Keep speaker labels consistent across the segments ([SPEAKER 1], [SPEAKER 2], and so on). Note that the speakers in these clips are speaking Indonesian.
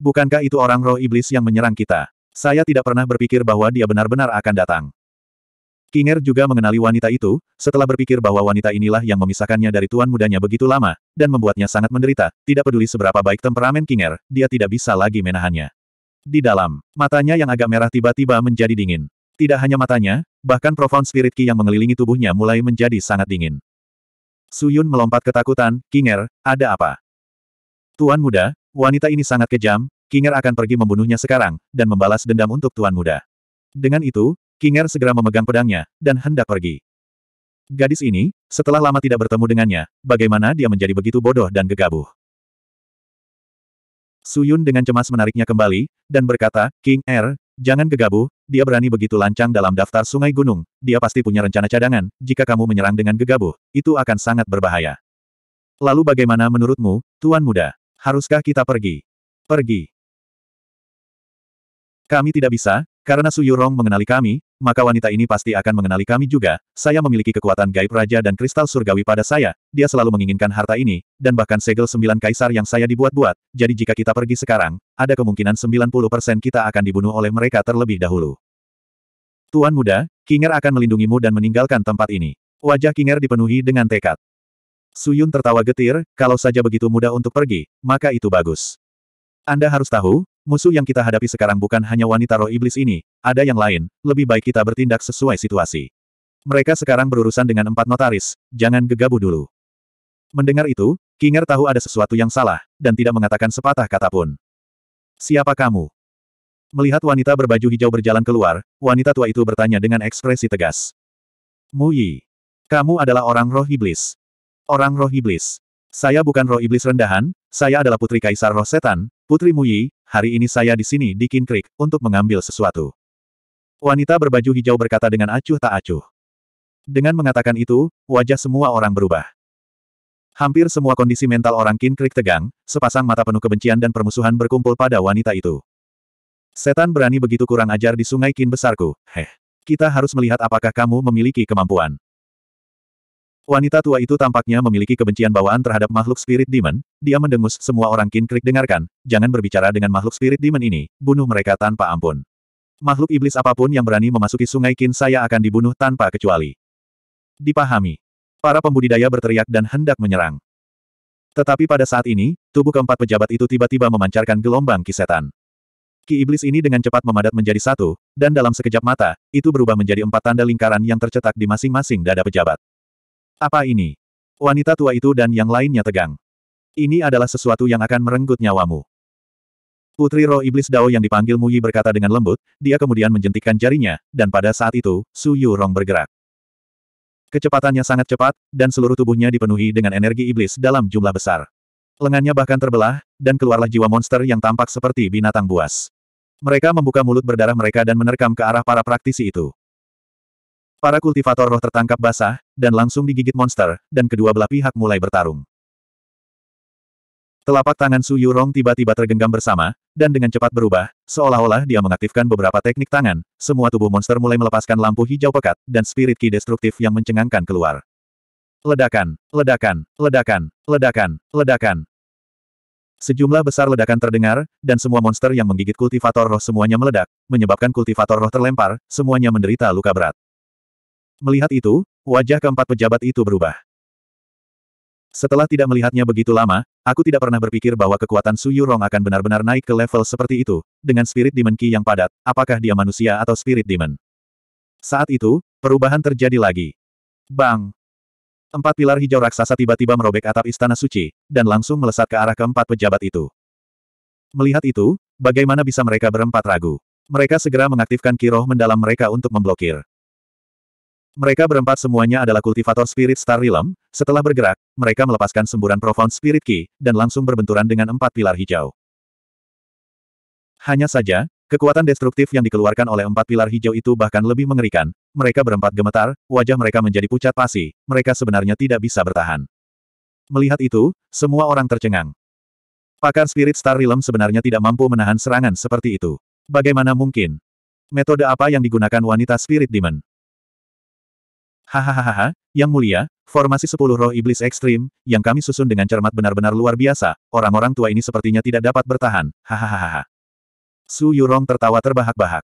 [SPEAKER 1] Bukankah itu orang roh iblis yang menyerang kita? Saya tidak pernah berpikir bahwa dia benar-benar akan datang. Kinger juga mengenali wanita itu, setelah berpikir bahwa wanita inilah yang memisahkannya dari tuan mudanya begitu lama, dan membuatnya sangat menderita, tidak peduli seberapa baik temperamen Kinger, dia tidak bisa lagi menahannya. Di dalam, matanya yang agak merah tiba-tiba menjadi dingin. Tidak hanya matanya, bahkan profound spirit ki yang mengelilingi tubuhnya mulai menjadi sangat dingin. Suyun melompat ketakutan, Kinger, ada apa? Tuan muda, Wanita ini sangat kejam, Kinger akan pergi membunuhnya sekarang, dan membalas dendam untuk Tuan Muda. Dengan itu, Kinger segera memegang pedangnya, dan hendak pergi. Gadis ini, setelah lama tidak bertemu dengannya, bagaimana dia menjadi begitu bodoh dan gegabah. Suyun dengan cemas menariknya kembali, dan berkata, King Er, jangan gegabah, dia berani begitu lancang dalam daftar sungai gunung, dia pasti punya rencana cadangan, jika kamu menyerang dengan gegabah, itu akan sangat berbahaya. Lalu bagaimana menurutmu, Tuan Muda? Haruskah kita pergi? Pergi. Kami tidak bisa, karena Su Yurong mengenali kami, maka wanita ini pasti akan mengenali kami juga. Saya memiliki kekuatan gaib raja dan kristal surgawi pada saya, dia selalu menginginkan harta ini, dan bahkan segel sembilan kaisar yang saya dibuat-buat, jadi jika kita pergi sekarang, ada kemungkinan 90% kita akan dibunuh oleh mereka terlebih dahulu. Tuan muda, Kinger akan melindungimu dan meninggalkan tempat ini. Wajah Kinger dipenuhi dengan tekad. Suyun tertawa getir, kalau saja begitu mudah untuk pergi, maka itu bagus. Anda harus tahu, musuh yang kita hadapi sekarang bukan hanya wanita roh iblis ini, ada yang lain, lebih baik kita bertindak sesuai situasi. Mereka sekarang berurusan dengan empat notaris, jangan gegabah dulu. Mendengar itu, Kinger tahu ada sesuatu yang salah, dan tidak mengatakan sepatah kata pun. Siapa kamu? Melihat wanita berbaju hijau berjalan keluar, wanita tua itu bertanya dengan ekspresi tegas. Yi, Kamu adalah orang roh iblis orang roh iblis. Saya bukan roh iblis rendahan, saya adalah putri kaisar roh setan, putri Muyi, hari ini saya di sini di Kin Creek untuk mengambil sesuatu. Wanita berbaju hijau berkata dengan acuh tak acuh. Dengan mengatakan itu, wajah semua orang berubah. Hampir semua kondisi mental orang Kin Creek tegang, sepasang mata penuh kebencian dan permusuhan berkumpul pada wanita itu. Setan berani begitu kurang ajar di sungai Kin besarku, heh. Kita harus melihat apakah kamu memiliki kemampuan. Wanita tua itu tampaknya memiliki kebencian bawaan terhadap makhluk spirit demon, dia mendengus, semua orang kinkrik dengarkan, jangan berbicara dengan makhluk spirit demon ini, bunuh mereka tanpa ampun. Makhluk iblis apapun yang berani memasuki sungai kin saya akan dibunuh tanpa kecuali. Dipahami. Para pembudidaya berteriak dan hendak menyerang. Tetapi pada saat ini, tubuh keempat pejabat itu tiba-tiba memancarkan gelombang kisetan. Ki iblis ini dengan cepat memadat menjadi satu, dan dalam sekejap mata, itu berubah menjadi empat tanda lingkaran yang tercetak di masing-masing dada pejabat. Apa ini? Wanita tua itu dan yang lainnya tegang. Ini adalah sesuatu yang akan merenggut nyawamu. Putri roh iblis Dao yang dipanggil Muyi berkata dengan lembut, dia kemudian menjentikkan jarinya, dan pada saat itu, Su Yu Rong bergerak. Kecepatannya sangat cepat, dan seluruh tubuhnya dipenuhi dengan energi iblis dalam jumlah besar. Lengannya bahkan terbelah, dan keluarlah jiwa monster yang tampak seperti binatang buas. Mereka membuka mulut berdarah mereka dan menerkam ke arah para praktisi itu. Para kultivator roh tertangkap basah, dan langsung digigit monster, dan kedua belah pihak mulai bertarung. Telapak tangan Su Yurong tiba-tiba tergenggam bersama, dan dengan cepat berubah, seolah-olah dia mengaktifkan beberapa teknik tangan, semua tubuh monster mulai melepaskan lampu hijau pekat, dan spirit ki destruktif yang mencengangkan keluar. Ledakan, ledakan, ledakan, ledakan, ledakan. Sejumlah besar ledakan terdengar, dan semua monster yang menggigit kultivator roh semuanya meledak, menyebabkan kultivator roh terlempar, semuanya menderita luka berat. Melihat itu, wajah keempat pejabat itu berubah. Setelah tidak melihatnya begitu lama, aku tidak pernah berpikir bahwa kekuatan Su Suyurong akan benar-benar naik ke level seperti itu, dengan spirit demon ki yang padat, apakah dia manusia atau spirit demon. Saat itu, perubahan terjadi lagi. Bang! Empat pilar hijau raksasa tiba-tiba merobek atap istana suci, dan langsung melesat ke arah keempat pejabat itu. Melihat itu, bagaimana bisa mereka berempat ragu? Mereka segera mengaktifkan kiroh mendalam mereka untuk memblokir. Mereka berempat semuanya adalah kultivator Spirit Star Realm, setelah bergerak, mereka melepaskan semburan Profound Spirit Key, dan langsung berbenturan dengan empat pilar hijau. Hanya saja, kekuatan destruktif yang dikeluarkan oleh empat pilar hijau itu bahkan lebih mengerikan, mereka berempat gemetar, wajah mereka menjadi pucat pasi, mereka sebenarnya tidak bisa bertahan. Melihat itu, semua orang tercengang. Pakar Spirit Star Realm sebenarnya tidak mampu menahan serangan seperti itu. Bagaimana mungkin? Metode apa yang digunakan wanita Spirit Demon? Hahaha, yang mulia, formasi sepuluh roh iblis ekstrim, yang kami susun dengan cermat benar-benar luar biasa, orang-orang tua ini sepertinya tidak dapat bertahan, hahaha. Su Yurong tertawa terbahak-bahak.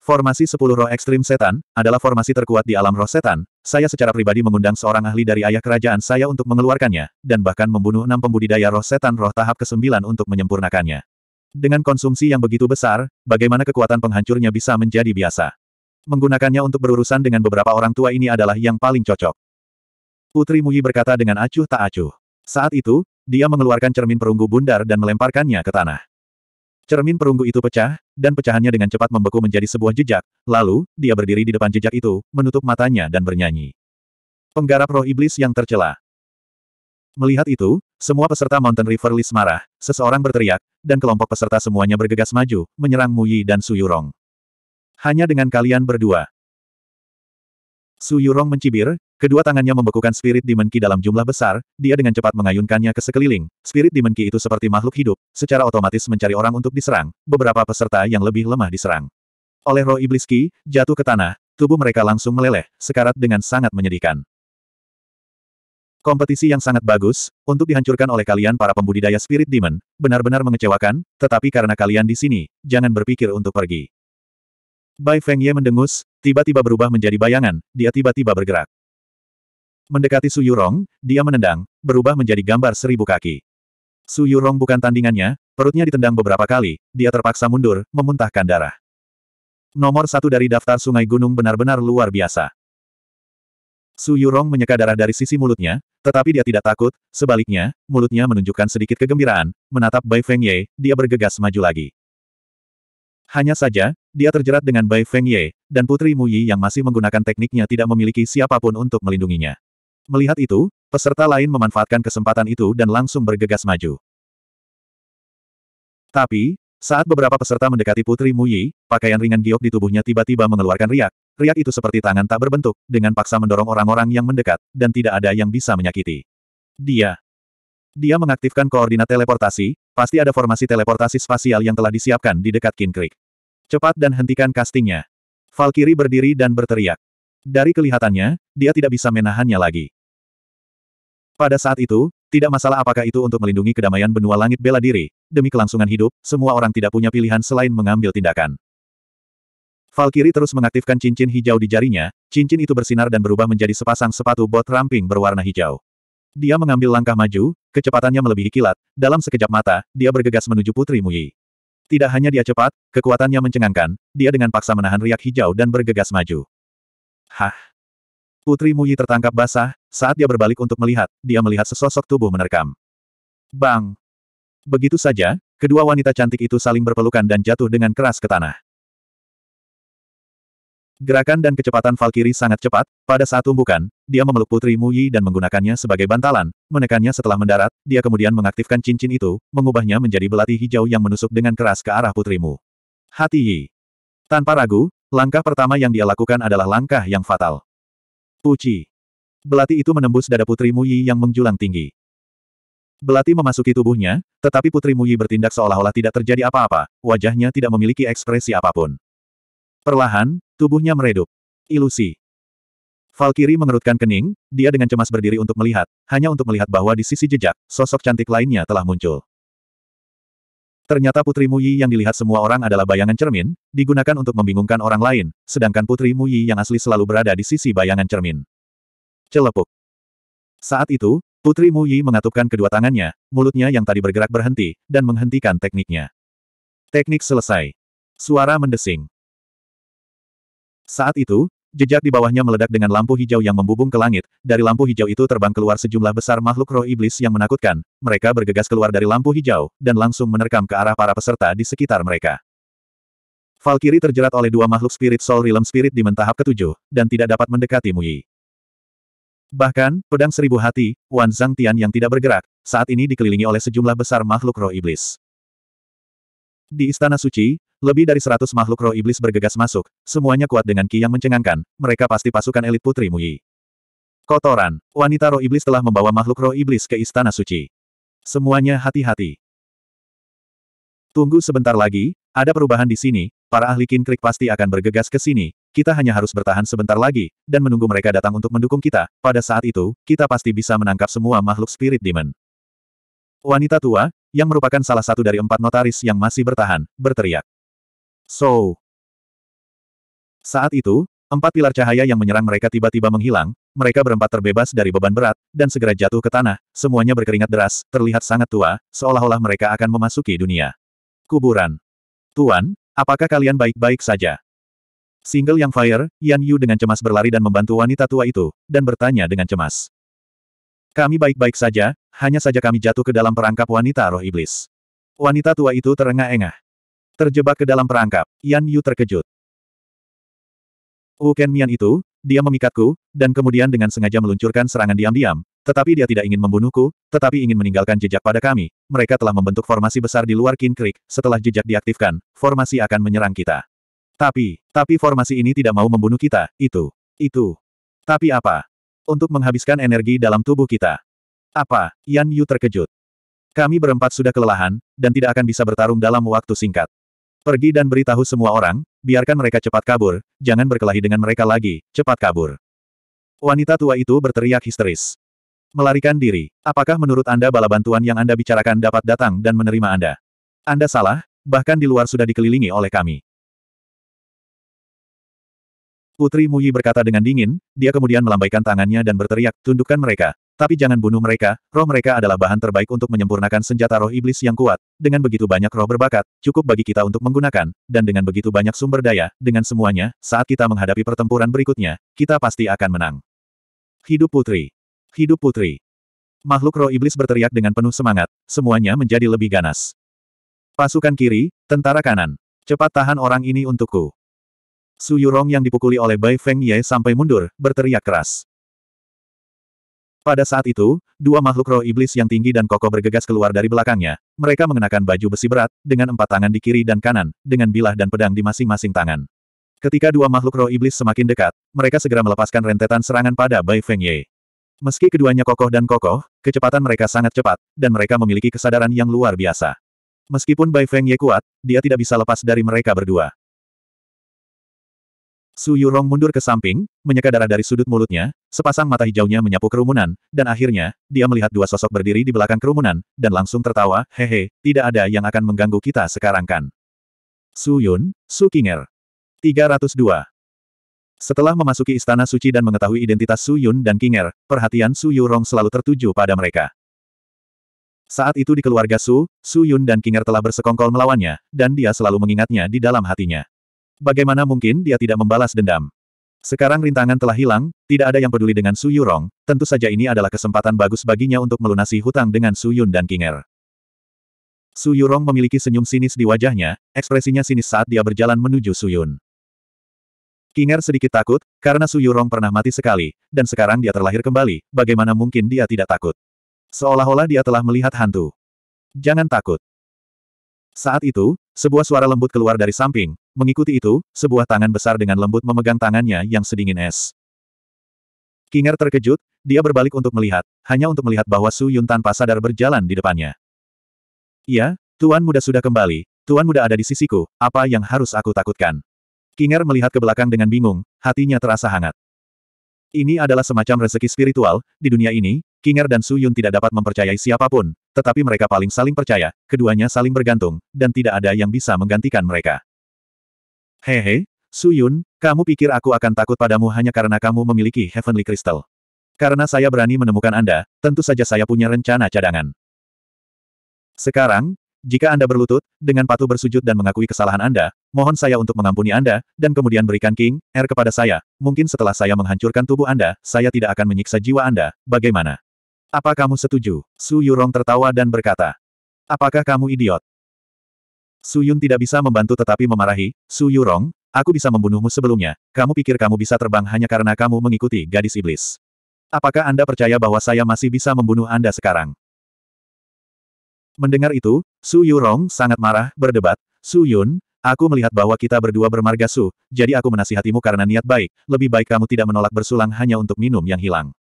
[SPEAKER 1] Formasi sepuluh roh ekstrim setan, adalah formasi terkuat di alam roh setan, saya secara pribadi mengundang seorang ahli dari ayah kerajaan saya untuk mengeluarkannya, dan bahkan membunuh enam pembudidaya roh setan roh tahap ke-9 untuk menyempurnakannya. Dengan konsumsi yang begitu besar, bagaimana kekuatan penghancurnya bisa menjadi biasa? menggunakannya untuk berurusan dengan beberapa orang tua ini adalah yang paling cocok. Putri Muyi berkata dengan acuh tak acuh. Saat itu, dia mengeluarkan cermin perunggu bundar dan melemparkannya ke tanah. Cermin perunggu itu pecah, dan pecahannya dengan cepat membeku menjadi sebuah jejak, lalu, dia berdiri di depan jejak itu, menutup matanya dan bernyanyi. Penggarap roh iblis yang tercela. Melihat itu, semua peserta Mountain River List marah, seseorang berteriak, dan kelompok peserta semuanya bergegas maju, menyerang Muyi dan Suyurong. Hanya dengan kalian berdua. Su Yurong mencibir, kedua tangannya membekukan spirit Demon dalam jumlah besar, dia dengan cepat mengayunkannya ke sekeliling. Spirit Demon itu seperti makhluk hidup, secara otomatis mencari orang untuk diserang, beberapa peserta yang lebih lemah diserang. Oleh roh iblis Ki, jatuh ke tanah, tubuh mereka langsung meleleh, sekarat dengan sangat menyedihkan. Kompetisi yang sangat bagus, untuk dihancurkan oleh kalian para pembudidaya Spirit Demon, benar-benar mengecewakan, tetapi karena kalian di sini, jangan berpikir untuk pergi. Bai Feng Ye mendengus, tiba-tiba berubah menjadi bayangan, dia tiba-tiba bergerak. Mendekati Su Yurong, dia menendang, berubah menjadi gambar seribu kaki. Su Yurong bukan tandingannya, perutnya ditendang beberapa kali, dia terpaksa mundur, memuntahkan darah. Nomor satu dari daftar sungai gunung benar-benar luar biasa. Su Yurong menyeka darah dari sisi mulutnya, tetapi dia tidak takut, sebaliknya, mulutnya menunjukkan sedikit kegembiraan, menatap Bai Feng Ye, dia bergegas maju lagi. Hanya saja, dia terjerat dengan Bai Feng Ye, dan Putri Mu Yi yang masih menggunakan tekniknya tidak memiliki siapapun untuk melindunginya. Melihat itu, peserta lain memanfaatkan kesempatan itu dan langsung bergegas maju. Tapi, saat beberapa peserta mendekati Putri Mu Yi, pakaian ringan giok di tubuhnya tiba-tiba mengeluarkan riak. Riak itu seperti tangan tak berbentuk, dengan paksa mendorong orang-orang yang mendekat, dan tidak ada yang bisa menyakiti. Dia. Dia mengaktifkan koordinat teleportasi, pasti ada formasi teleportasi spasial yang telah disiapkan di dekat King Creek. Cepat dan hentikan castingnya. Valkiri berdiri dan berteriak. Dari kelihatannya, dia tidak bisa menahannya lagi. Pada saat itu, tidak masalah apakah itu untuk melindungi kedamaian benua langit bela diri, demi kelangsungan hidup, semua orang tidak punya pilihan selain mengambil tindakan. Valkiri terus mengaktifkan cincin hijau di jarinya, cincin itu bersinar dan berubah menjadi sepasang sepatu bot ramping berwarna hijau. Dia mengambil langkah maju, kecepatannya melebihi kilat, dalam sekejap mata, dia bergegas menuju Putri Muyi. Tidak hanya dia cepat, kekuatannya mencengangkan, dia dengan paksa menahan riak hijau dan bergegas maju. Hah? Putri Muyi tertangkap basah, saat dia berbalik untuk melihat, dia melihat sesosok tubuh menerkam. Bang! Begitu saja, kedua wanita cantik itu saling berpelukan dan jatuh dengan keras ke tanah. Gerakan dan kecepatan Valkyrie sangat cepat, pada saat tumbukan, dia memeluk Putri Mu Yi dan menggunakannya sebagai bantalan, menekannya setelah mendarat, dia kemudian mengaktifkan cincin itu, mengubahnya menjadi belati hijau yang menusuk dengan keras ke arah putrimu. Hati Yi. Tanpa ragu, langkah pertama yang dia lakukan adalah langkah yang fatal. Puci. Belati itu menembus dada Putri Mu Yi yang menjulang tinggi. Belati memasuki tubuhnya, tetapi Putri Mu Yi bertindak seolah-olah tidak terjadi apa-apa, wajahnya tidak memiliki ekspresi apapun. Perlahan, tubuhnya meredup. Ilusi. Valkyrie mengerutkan kening, dia dengan cemas berdiri untuk melihat, hanya untuk melihat bahwa di sisi jejak, sosok cantik lainnya telah muncul. Ternyata Putri Muyi yang dilihat semua orang adalah bayangan cermin, digunakan untuk membingungkan orang lain, sedangkan Putri Muyi yang asli selalu berada di sisi bayangan cermin. Celepuk. Saat itu, Putri Muyi mengatupkan kedua tangannya, mulutnya yang tadi bergerak berhenti, dan menghentikan tekniknya. Teknik selesai. Suara mendesing. Saat itu, Jejak di bawahnya meledak dengan lampu hijau yang membubung ke langit, dari lampu hijau itu terbang keluar sejumlah besar makhluk roh iblis yang menakutkan, mereka bergegas keluar dari lampu hijau, dan langsung menerkam ke arah para peserta di sekitar mereka. Valkyrie terjerat oleh dua makhluk spirit soul realm spirit di mentahap ketujuh, dan tidak dapat mendekati Mui. Bahkan, pedang seribu hati, Wan Zhang Tian yang tidak bergerak, saat ini dikelilingi oleh sejumlah besar makhluk roh iblis. Di Istana Suci, lebih dari seratus makhluk roh iblis bergegas masuk, semuanya kuat dengan ki yang mencengangkan, mereka pasti pasukan elit Putri Muyi. Kotoran, wanita roh iblis telah membawa makhluk roh iblis ke Istana Suci. Semuanya hati-hati. Tunggu sebentar lagi, ada perubahan di sini, para ahli kinkrik pasti akan bergegas ke sini, kita hanya harus bertahan sebentar lagi, dan menunggu mereka datang untuk mendukung kita, pada saat itu, kita pasti bisa menangkap semua makhluk spirit demon. Wanita tua, yang merupakan salah satu dari empat notaris yang masih bertahan, berteriak. So. Saat itu, empat pilar cahaya yang menyerang mereka tiba-tiba menghilang, mereka berempat terbebas dari beban berat, dan segera jatuh ke tanah, semuanya berkeringat deras, terlihat sangat tua, seolah-olah mereka akan memasuki dunia. Kuburan. Tuan, apakah kalian baik-baik saja? Single yang fire, Yan Yu dengan cemas berlari dan membantu wanita tua itu, dan bertanya dengan cemas. Kami baik-baik saja, hanya saja kami jatuh ke dalam perangkap wanita roh iblis. Wanita tua itu terengah-engah. Terjebak ke dalam perangkap, Yan Yu terkejut. Wu Mian itu, dia memikatku, dan kemudian dengan sengaja meluncurkan serangan diam-diam, tetapi dia tidak ingin membunuhku, tetapi ingin meninggalkan jejak pada kami. Mereka telah membentuk formasi besar di luar Kin Creek, setelah jejak diaktifkan, formasi akan menyerang kita. Tapi, tapi formasi ini tidak mau membunuh kita, itu. Itu. Tapi apa? untuk menghabiskan energi dalam tubuh kita. Apa? Yan Yu terkejut. Kami berempat sudah kelelahan, dan tidak akan bisa bertarung dalam waktu singkat. Pergi dan beritahu semua orang, biarkan mereka cepat kabur, jangan berkelahi dengan mereka lagi, cepat kabur. Wanita tua itu berteriak histeris. Melarikan diri, apakah menurut Anda bala bantuan yang Anda bicarakan dapat datang dan menerima Anda? Anda salah, bahkan di luar sudah dikelilingi oleh kami. Putri Muyi berkata dengan dingin, dia kemudian melambaikan tangannya dan berteriak, tundukkan mereka. Tapi jangan bunuh mereka, roh mereka adalah bahan terbaik untuk menyempurnakan senjata roh iblis yang kuat. Dengan begitu banyak roh berbakat, cukup bagi kita untuk menggunakan, dan dengan begitu banyak sumber daya, dengan semuanya, saat kita menghadapi pertempuran berikutnya, kita pasti akan menang. Hidup Putri. Hidup Putri. Makhluk roh iblis berteriak dengan penuh semangat, semuanya menjadi lebih ganas. Pasukan kiri, tentara kanan. Cepat tahan orang ini untukku. Su Yurong yang dipukuli oleh Bai Feng Ye sampai mundur, berteriak keras. Pada saat itu, dua makhluk roh iblis yang tinggi dan kokoh bergegas keluar dari belakangnya. Mereka mengenakan baju besi berat, dengan empat tangan di kiri dan kanan, dengan bilah dan pedang di masing-masing tangan. Ketika dua makhluk roh iblis semakin dekat, mereka segera melepaskan rentetan serangan pada Bai Feng Ye. Meski keduanya kokoh dan kokoh, kecepatan mereka sangat cepat, dan mereka memiliki kesadaran yang luar biasa. Meskipun Bai Feng Ye kuat, dia tidak bisa lepas dari mereka berdua. Su Yurong mundur ke samping, menyeka darah dari sudut mulutnya, sepasang mata hijaunya menyapu kerumunan, dan akhirnya, dia melihat dua sosok berdiri di belakang kerumunan, dan langsung tertawa, hehe, tidak ada yang akan mengganggu kita sekarang kan. Su Yun, Su Kinger. 302. Setelah memasuki Istana Suci dan mengetahui identitas Su Yun dan Kinger, perhatian Su Yurong selalu tertuju pada mereka. Saat itu di keluarga Su, Su Yun dan Kinger telah bersekongkol melawannya, dan dia selalu mengingatnya di dalam hatinya. Bagaimana mungkin dia tidak membalas dendam? Sekarang rintangan telah hilang, tidak ada yang peduli dengan Su Yurong, tentu saja ini adalah kesempatan bagus baginya untuk melunasi hutang dengan Su Yun dan Kinger. Su Yurong memiliki senyum sinis di wajahnya, ekspresinya sinis saat dia berjalan menuju Su Yun. Kinger sedikit takut, karena Su Yurong pernah mati sekali, dan sekarang dia terlahir kembali, bagaimana mungkin dia tidak takut? Seolah-olah dia telah melihat hantu. Jangan takut. Saat itu, sebuah suara lembut keluar dari samping, mengikuti itu, sebuah tangan besar dengan lembut memegang tangannya yang sedingin es. Kinger terkejut, dia berbalik untuk melihat, hanya untuk melihat bahwa Su Yun tanpa sadar berjalan di depannya. Ya, Tuan Muda sudah kembali, Tuan Muda ada di sisiku, apa yang harus aku takutkan? Kinger melihat ke belakang dengan bingung, hatinya terasa hangat. Ini adalah semacam rezeki spiritual, di dunia ini, Kinger dan Su Yun tidak dapat mempercayai siapapun, tetapi mereka paling saling percaya, keduanya saling bergantung, dan tidak ada yang bisa menggantikan mereka. Hehe, Yun, kamu pikir aku akan takut padamu hanya karena kamu memiliki Heavenly Crystal? Karena saya berani menemukan Anda, tentu saja saya punya rencana cadangan. Sekarang, jika Anda berlutut, dengan patuh bersujud dan mengakui kesalahan Anda, mohon saya untuk mengampuni Anda, dan kemudian berikan King, R kepada saya, mungkin setelah saya menghancurkan tubuh Anda, saya tidak akan menyiksa jiwa Anda, bagaimana? Apa kamu setuju? Su Yurong tertawa dan berkata. Apakah kamu idiot? Su Yun tidak bisa membantu tetapi memarahi, Su Yurong, aku bisa membunuhmu sebelumnya, kamu pikir kamu bisa terbang hanya karena kamu mengikuti gadis iblis. Apakah Anda percaya bahwa saya masih bisa membunuh Anda sekarang? Mendengar itu, Su Yurong sangat marah, berdebat, Su Yun, Aku melihat bahwa kita berdua bermarga Su, jadi aku menasihatimu karena niat baik, lebih baik kamu tidak menolak bersulang hanya untuk minum yang hilang.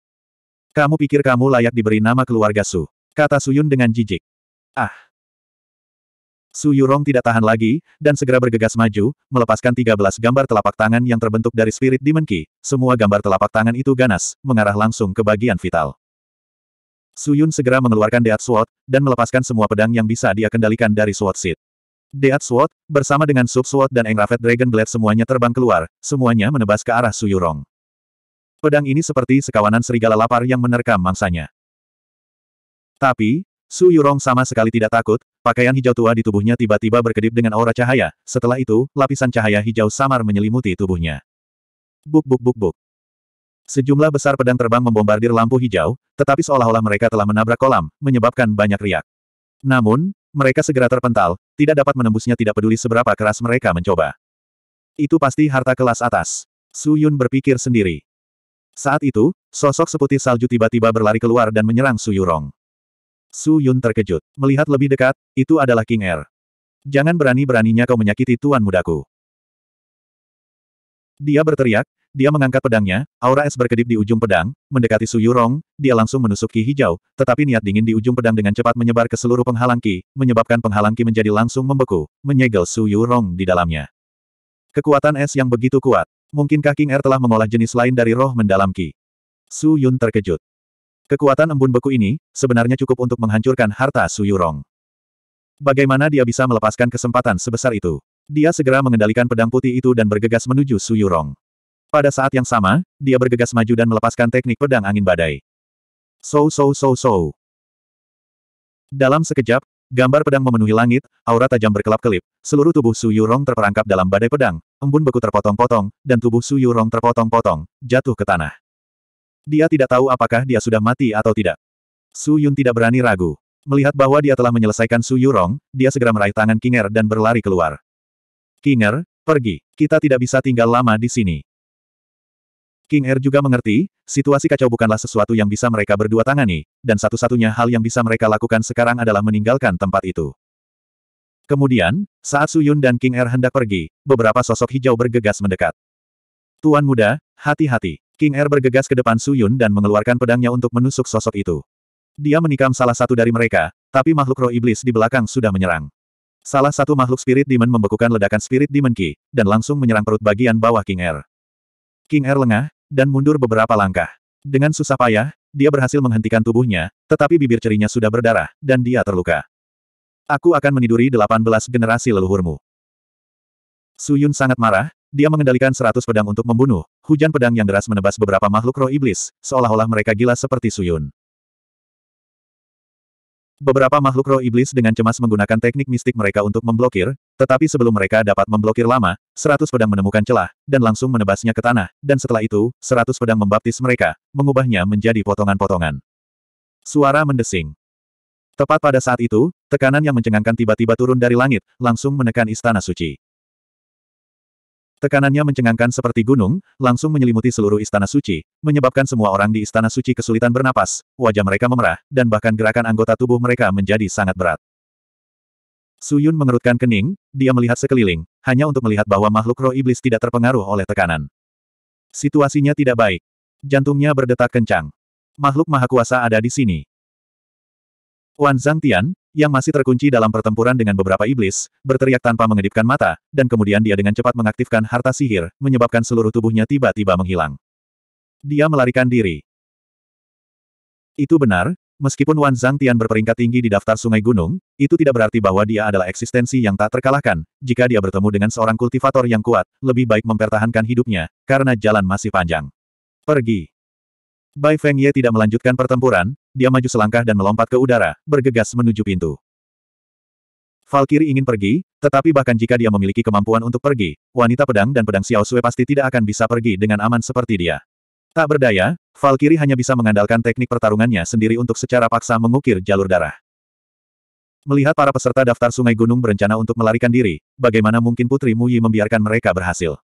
[SPEAKER 1] Kamu pikir kamu layak diberi nama keluarga Su? Kata Su Yun dengan jijik. Ah. Su Yurong tidak tahan lagi, dan segera bergegas maju, melepaskan 13 gambar telapak tangan yang terbentuk dari spirit Demon Semua gambar telapak tangan itu ganas, mengarah langsung ke bagian vital. Su Yun segera mengeluarkan Deat Sword, dan melepaskan semua pedang yang bisa dia kendalikan dari Sword Seed. Deat Sword, bersama dengan Sub Sword dan Engraved Dragon Blade semuanya terbang keluar, semuanya menebas ke arah Su Yurong. Pedang ini seperti sekawanan serigala lapar yang menerkam mangsanya. Tapi, Su Yurong sama sekali tidak takut, pakaian hijau tua di tubuhnya tiba-tiba berkedip dengan aura cahaya, setelah itu, lapisan cahaya hijau samar menyelimuti tubuhnya. Buk buk buk buk. Sejumlah besar pedang terbang membombardir lampu hijau, tetapi seolah-olah mereka telah menabrak kolam, menyebabkan banyak riak. Namun, mereka segera terpental, tidak dapat menembusnya tidak peduli seberapa keras mereka mencoba. Itu pasti harta kelas atas. Su Yun berpikir sendiri. Saat itu, sosok seputih salju tiba-tiba berlari keluar dan menyerang Su Yurong. Su Yun terkejut. Melihat lebih dekat, itu adalah King Er. Jangan berani-beraninya kau menyakiti tuan mudaku. Dia berteriak, dia mengangkat pedangnya, aura es berkedip di ujung pedang, mendekati Su Yurong, dia langsung menusuk ki hijau, tetapi niat dingin di ujung pedang dengan cepat menyebar ke seluruh penghalang ki, menyebabkan penghalang ki menjadi langsung membeku, menyegel Su Yurong di dalamnya. Kekuatan es yang begitu kuat, Mungkinkah King Er telah mengolah jenis lain dari roh mendalam Ki? Su Yun terkejut. Kekuatan embun beku ini, sebenarnya cukup untuk menghancurkan harta Su Yurong. Bagaimana dia bisa melepaskan kesempatan sebesar itu? Dia segera mengendalikan pedang putih itu dan bergegas menuju Su Yurong. Pada saat yang sama, dia bergegas maju dan melepaskan teknik pedang angin badai. So so so so. Dalam sekejap, Gambar pedang memenuhi langit, aura tajam berkelap-kelip, seluruh tubuh Su Yurong terperangkap dalam badai pedang, embun beku terpotong-potong, dan tubuh Su Yurong terpotong-potong, jatuh ke tanah. Dia tidak tahu apakah dia sudah mati atau tidak. Su Yun tidak berani ragu. Melihat bahwa dia telah menyelesaikan Su Yurong, dia segera meraih tangan Kinger dan berlari keluar. Kinger, pergi. Kita tidak bisa tinggal lama di sini. King Er juga mengerti, situasi kacau bukanlah sesuatu yang bisa mereka berdua tangani, dan satu-satunya hal yang bisa mereka lakukan sekarang adalah meninggalkan tempat itu. Kemudian, saat Su Yun dan King Er hendak pergi, beberapa sosok hijau bergegas mendekat. Tuan muda, hati-hati. King Er bergegas ke depan Su Yun dan mengeluarkan pedangnya untuk menusuk sosok itu. Dia menikam salah satu dari mereka, tapi makhluk roh iblis di belakang sudah menyerang. Salah satu makhluk spirit demon membekukan ledakan spirit demon ki, dan langsung menyerang perut bagian bawah King Er. King Er lengah, dan mundur beberapa langkah. Dengan susah payah, dia berhasil menghentikan tubuhnya, tetapi bibir cerinya sudah berdarah, dan dia terluka. Aku akan meniduri delapan belas generasi leluhurmu. Suyun sangat marah, dia mengendalikan seratus pedang untuk membunuh, hujan pedang yang deras menebas beberapa makhluk roh iblis, seolah-olah mereka gila seperti Suyun. Beberapa makhluk roh iblis dengan cemas menggunakan teknik mistik mereka untuk memblokir, tetapi sebelum mereka dapat memblokir lama, seratus pedang menemukan celah, dan langsung menebasnya ke tanah, dan setelah itu, seratus pedang membaptis mereka, mengubahnya menjadi potongan-potongan. Suara mendesing. Tepat pada saat itu, tekanan yang mencengangkan tiba-tiba turun dari langit, langsung menekan istana suci. Tekanannya mencengangkan seperti gunung, langsung menyelimuti seluruh istana suci, menyebabkan semua orang di istana suci kesulitan bernapas, wajah mereka memerah, dan bahkan gerakan anggota tubuh mereka menjadi sangat berat. Suyun mengerutkan kening, dia melihat sekeliling, hanya untuk melihat bahwa makhluk roh iblis tidak terpengaruh oleh tekanan. Situasinya tidak baik. Jantungnya berdetak kencang. Makhluk maha kuasa ada di sini. Wan Zhang Tian, yang masih terkunci dalam pertempuran dengan beberapa iblis, berteriak tanpa mengedipkan mata, dan kemudian dia dengan cepat mengaktifkan harta sihir, menyebabkan seluruh tubuhnya tiba-tiba menghilang. Dia melarikan diri. Itu benar, Meskipun Wan Zhang Tian berperingkat tinggi di daftar sungai gunung, itu tidak berarti bahwa dia adalah eksistensi yang tak terkalahkan. Jika dia bertemu dengan seorang kultivator yang kuat, lebih baik mempertahankan hidupnya, karena jalan masih panjang. Pergi. Bai Feng Ye tidak melanjutkan pertempuran, dia maju selangkah dan melompat ke udara, bergegas menuju pintu. Valkyrie ingin pergi, tetapi bahkan jika dia memiliki kemampuan untuk pergi, wanita pedang dan pedang Xiao Sui pasti tidak akan bisa pergi dengan aman seperti dia. Tak berdaya, Valkyrie hanya bisa mengandalkan teknik pertarungannya sendiri untuk secara paksa mengukir jalur darah. Melihat para peserta daftar Sungai Gunung berencana untuk melarikan diri, bagaimana mungkin Putri Muyi membiarkan mereka berhasil?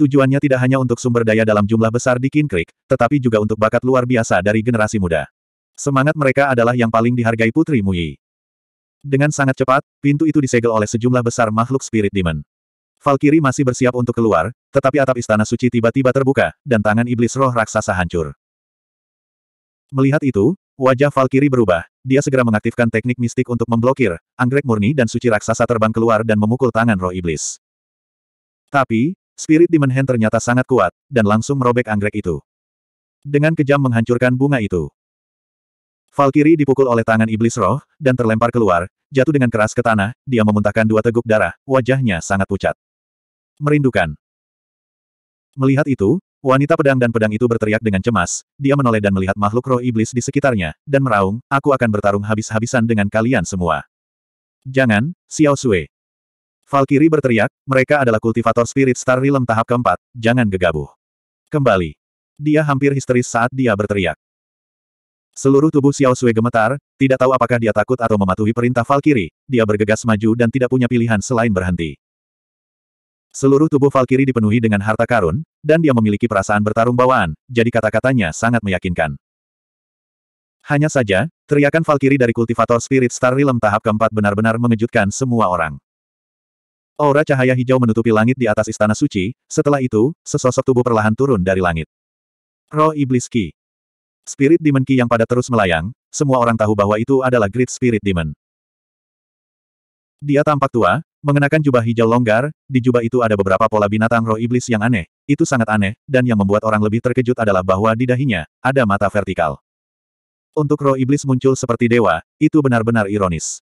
[SPEAKER 1] Tujuannya tidak hanya untuk sumber daya dalam jumlah besar di Kinkrik, tetapi juga untuk bakat luar biasa dari generasi muda. Semangat mereka adalah yang paling dihargai Putri Muyi. Dengan sangat cepat, pintu itu disegel oleh sejumlah besar makhluk spirit demon. Valkyrie masih bersiap untuk keluar, tetapi atap istana suci tiba-tiba terbuka, dan tangan iblis roh raksasa hancur. Melihat itu, wajah Valkyrie berubah. Dia segera mengaktifkan teknik mistik untuk memblokir, anggrek murni dan suci raksasa terbang keluar dan memukul tangan roh iblis. Tapi, Spirit Demon Hand ternyata sangat kuat, dan langsung merobek anggrek itu. Dengan kejam menghancurkan bunga itu. Valkyrie dipukul oleh tangan iblis roh, dan terlempar keluar, jatuh dengan keras ke tanah, dia memuntahkan dua teguk darah, wajahnya sangat pucat. Merindukan. Melihat itu, Wanita pedang dan pedang itu berteriak dengan cemas, dia menoleh dan melihat makhluk roh iblis di sekitarnya, dan meraung, aku akan bertarung habis-habisan dengan kalian semua. Jangan, Xiao Sui. Valkyrie berteriak, mereka adalah kultivator spirit star realm tahap keempat, jangan gegabah. Kembali. Dia hampir histeris saat dia berteriak. Seluruh tubuh Xiao Sui gemetar, tidak tahu apakah dia takut atau mematuhi perintah Valkyrie, dia bergegas maju dan tidak punya pilihan selain berhenti. Seluruh tubuh Valkyrie dipenuhi dengan harta karun, dan dia memiliki perasaan bertarung bawaan, jadi kata-katanya sangat meyakinkan. Hanya saja, teriakan Valkyrie dari kultivator Spirit Star Realm tahap keempat benar-benar mengejutkan semua orang. Aura cahaya hijau menutupi langit di atas istana suci, setelah itu, sesosok tubuh perlahan turun dari langit. Roh Iblis Ki. Spirit Demon Ki yang pada terus melayang, semua orang tahu bahwa itu adalah Great Spirit Demon. Dia tampak tua, Mengenakan jubah hijau longgar, di jubah itu ada beberapa pola binatang roh iblis yang aneh, itu sangat aneh, dan yang membuat orang lebih terkejut adalah bahwa di dahinya, ada mata vertikal. Untuk roh iblis muncul seperti dewa, itu benar-benar ironis.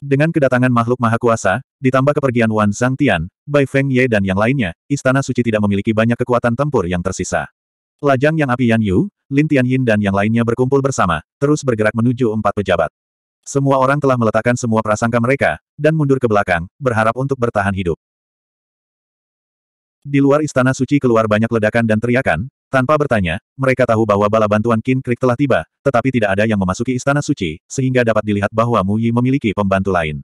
[SPEAKER 1] Dengan kedatangan makhluk maha kuasa, ditambah kepergian Wan Zhang Tian Bai Feng Ye dan yang lainnya, Istana Suci tidak memiliki banyak kekuatan tempur yang tersisa. Lajang Yang Api Yan Yu, Lin Tian Yin dan yang lainnya berkumpul bersama, terus bergerak menuju empat pejabat. Semua orang telah meletakkan semua prasangka mereka, dan mundur ke belakang, berharap untuk bertahan hidup. Di luar istana suci keluar banyak ledakan dan teriakan, tanpa bertanya, mereka tahu bahwa bala bantuan Qin Krik telah tiba, tetapi tidak ada yang memasuki istana suci, sehingga dapat dilihat bahwa Mu Yi memiliki pembantu lain.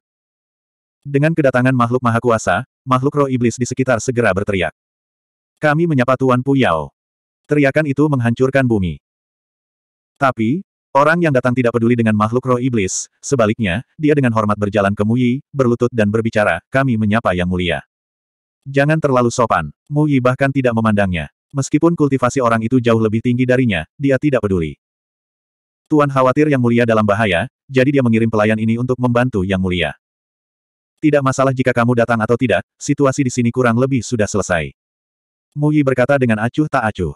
[SPEAKER 1] Dengan kedatangan makhluk maha kuasa, makhluk roh iblis di sekitar segera berteriak. Kami menyapa Tuan Puyao. Teriakan itu menghancurkan bumi. Tapi, Orang yang datang tidak peduli dengan makhluk roh iblis, sebaliknya, dia dengan hormat berjalan ke Muyi, berlutut dan berbicara, kami menyapa yang mulia. Jangan terlalu sopan, Muyi bahkan tidak memandangnya. Meskipun kultivasi orang itu jauh lebih tinggi darinya, dia tidak peduli. Tuan khawatir yang mulia dalam bahaya, jadi dia mengirim pelayan ini untuk membantu yang mulia. Tidak masalah jika kamu datang atau tidak, situasi di sini kurang lebih sudah selesai. Muyi berkata dengan acuh tak acuh.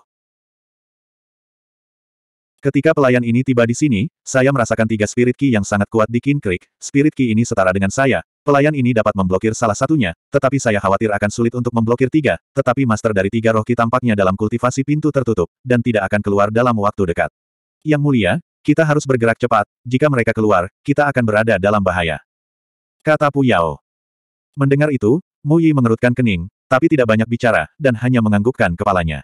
[SPEAKER 1] Ketika pelayan ini tiba di sini, saya merasakan tiga spirit ki yang sangat kuat di Kin Creek. Spirit ki ini setara dengan saya. Pelayan ini dapat memblokir salah satunya, tetapi saya khawatir akan sulit untuk memblokir tiga, tetapi master dari tiga roh ki tampaknya dalam kultivasi pintu tertutup, dan tidak akan keluar dalam waktu dekat. Yang mulia, kita harus bergerak cepat, jika mereka keluar, kita akan berada dalam bahaya. Kata Puyao. Mendengar itu, Mu Yi mengerutkan kening, tapi tidak banyak bicara, dan hanya menganggukkan kepalanya.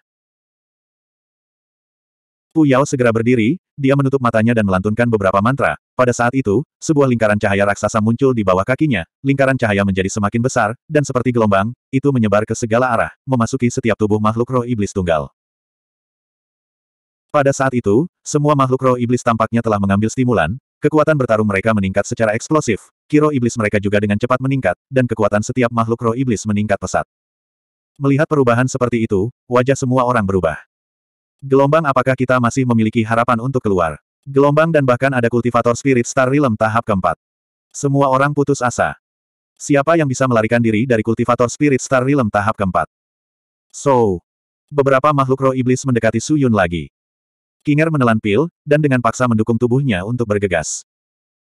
[SPEAKER 1] Fu Yao segera berdiri, dia menutup matanya dan melantunkan beberapa mantra. Pada saat itu, sebuah lingkaran cahaya raksasa muncul di bawah kakinya. Lingkaran cahaya menjadi semakin besar, dan seperti gelombang, itu menyebar ke segala arah, memasuki setiap tubuh makhluk roh iblis tunggal. Pada saat itu, semua makhluk roh iblis tampaknya telah mengambil stimulan, kekuatan bertarung mereka meningkat secara eksplosif, kiro iblis mereka juga dengan cepat meningkat, dan kekuatan setiap makhluk roh iblis meningkat pesat. Melihat perubahan seperti itu, wajah semua orang berubah. Gelombang apakah kita masih memiliki harapan untuk keluar? Gelombang dan bahkan ada kultivator spirit star realm tahap keempat. Semua orang putus asa. Siapa yang bisa melarikan diri dari kultivator spirit star realm tahap keempat? So, beberapa makhluk roh iblis mendekati Suyun lagi. Kinger menelan pil, dan dengan paksa mendukung tubuhnya untuk bergegas.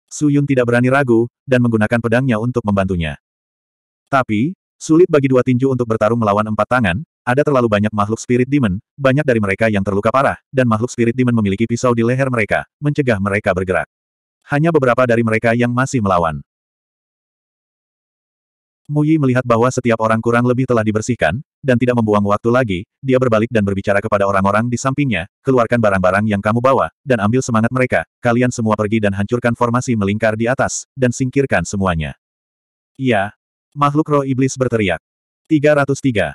[SPEAKER 1] Suyun tidak berani ragu, dan menggunakan pedangnya untuk membantunya. Tapi, sulit bagi dua tinju untuk bertarung melawan empat tangan, ada terlalu banyak makhluk spirit demon, banyak dari mereka yang terluka parah, dan makhluk spirit demon memiliki pisau di leher mereka, mencegah mereka bergerak. Hanya beberapa dari mereka yang masih melawan. Muyi melihat bahwa setiap orang kurang lebih telah dibersihkan, dan tidak membuang waktu lagi, dia berbalik dan berbicara kepada orang-orang di sampingnya, keluarkan barang-barang yang kamu bawa, dan ambil semangat mereka, kalian semua pergi dan hancurkan formasi melingkar di atas, dan singkirkan semuanya. Iya. Makhluk roh iblis berteriak. 303.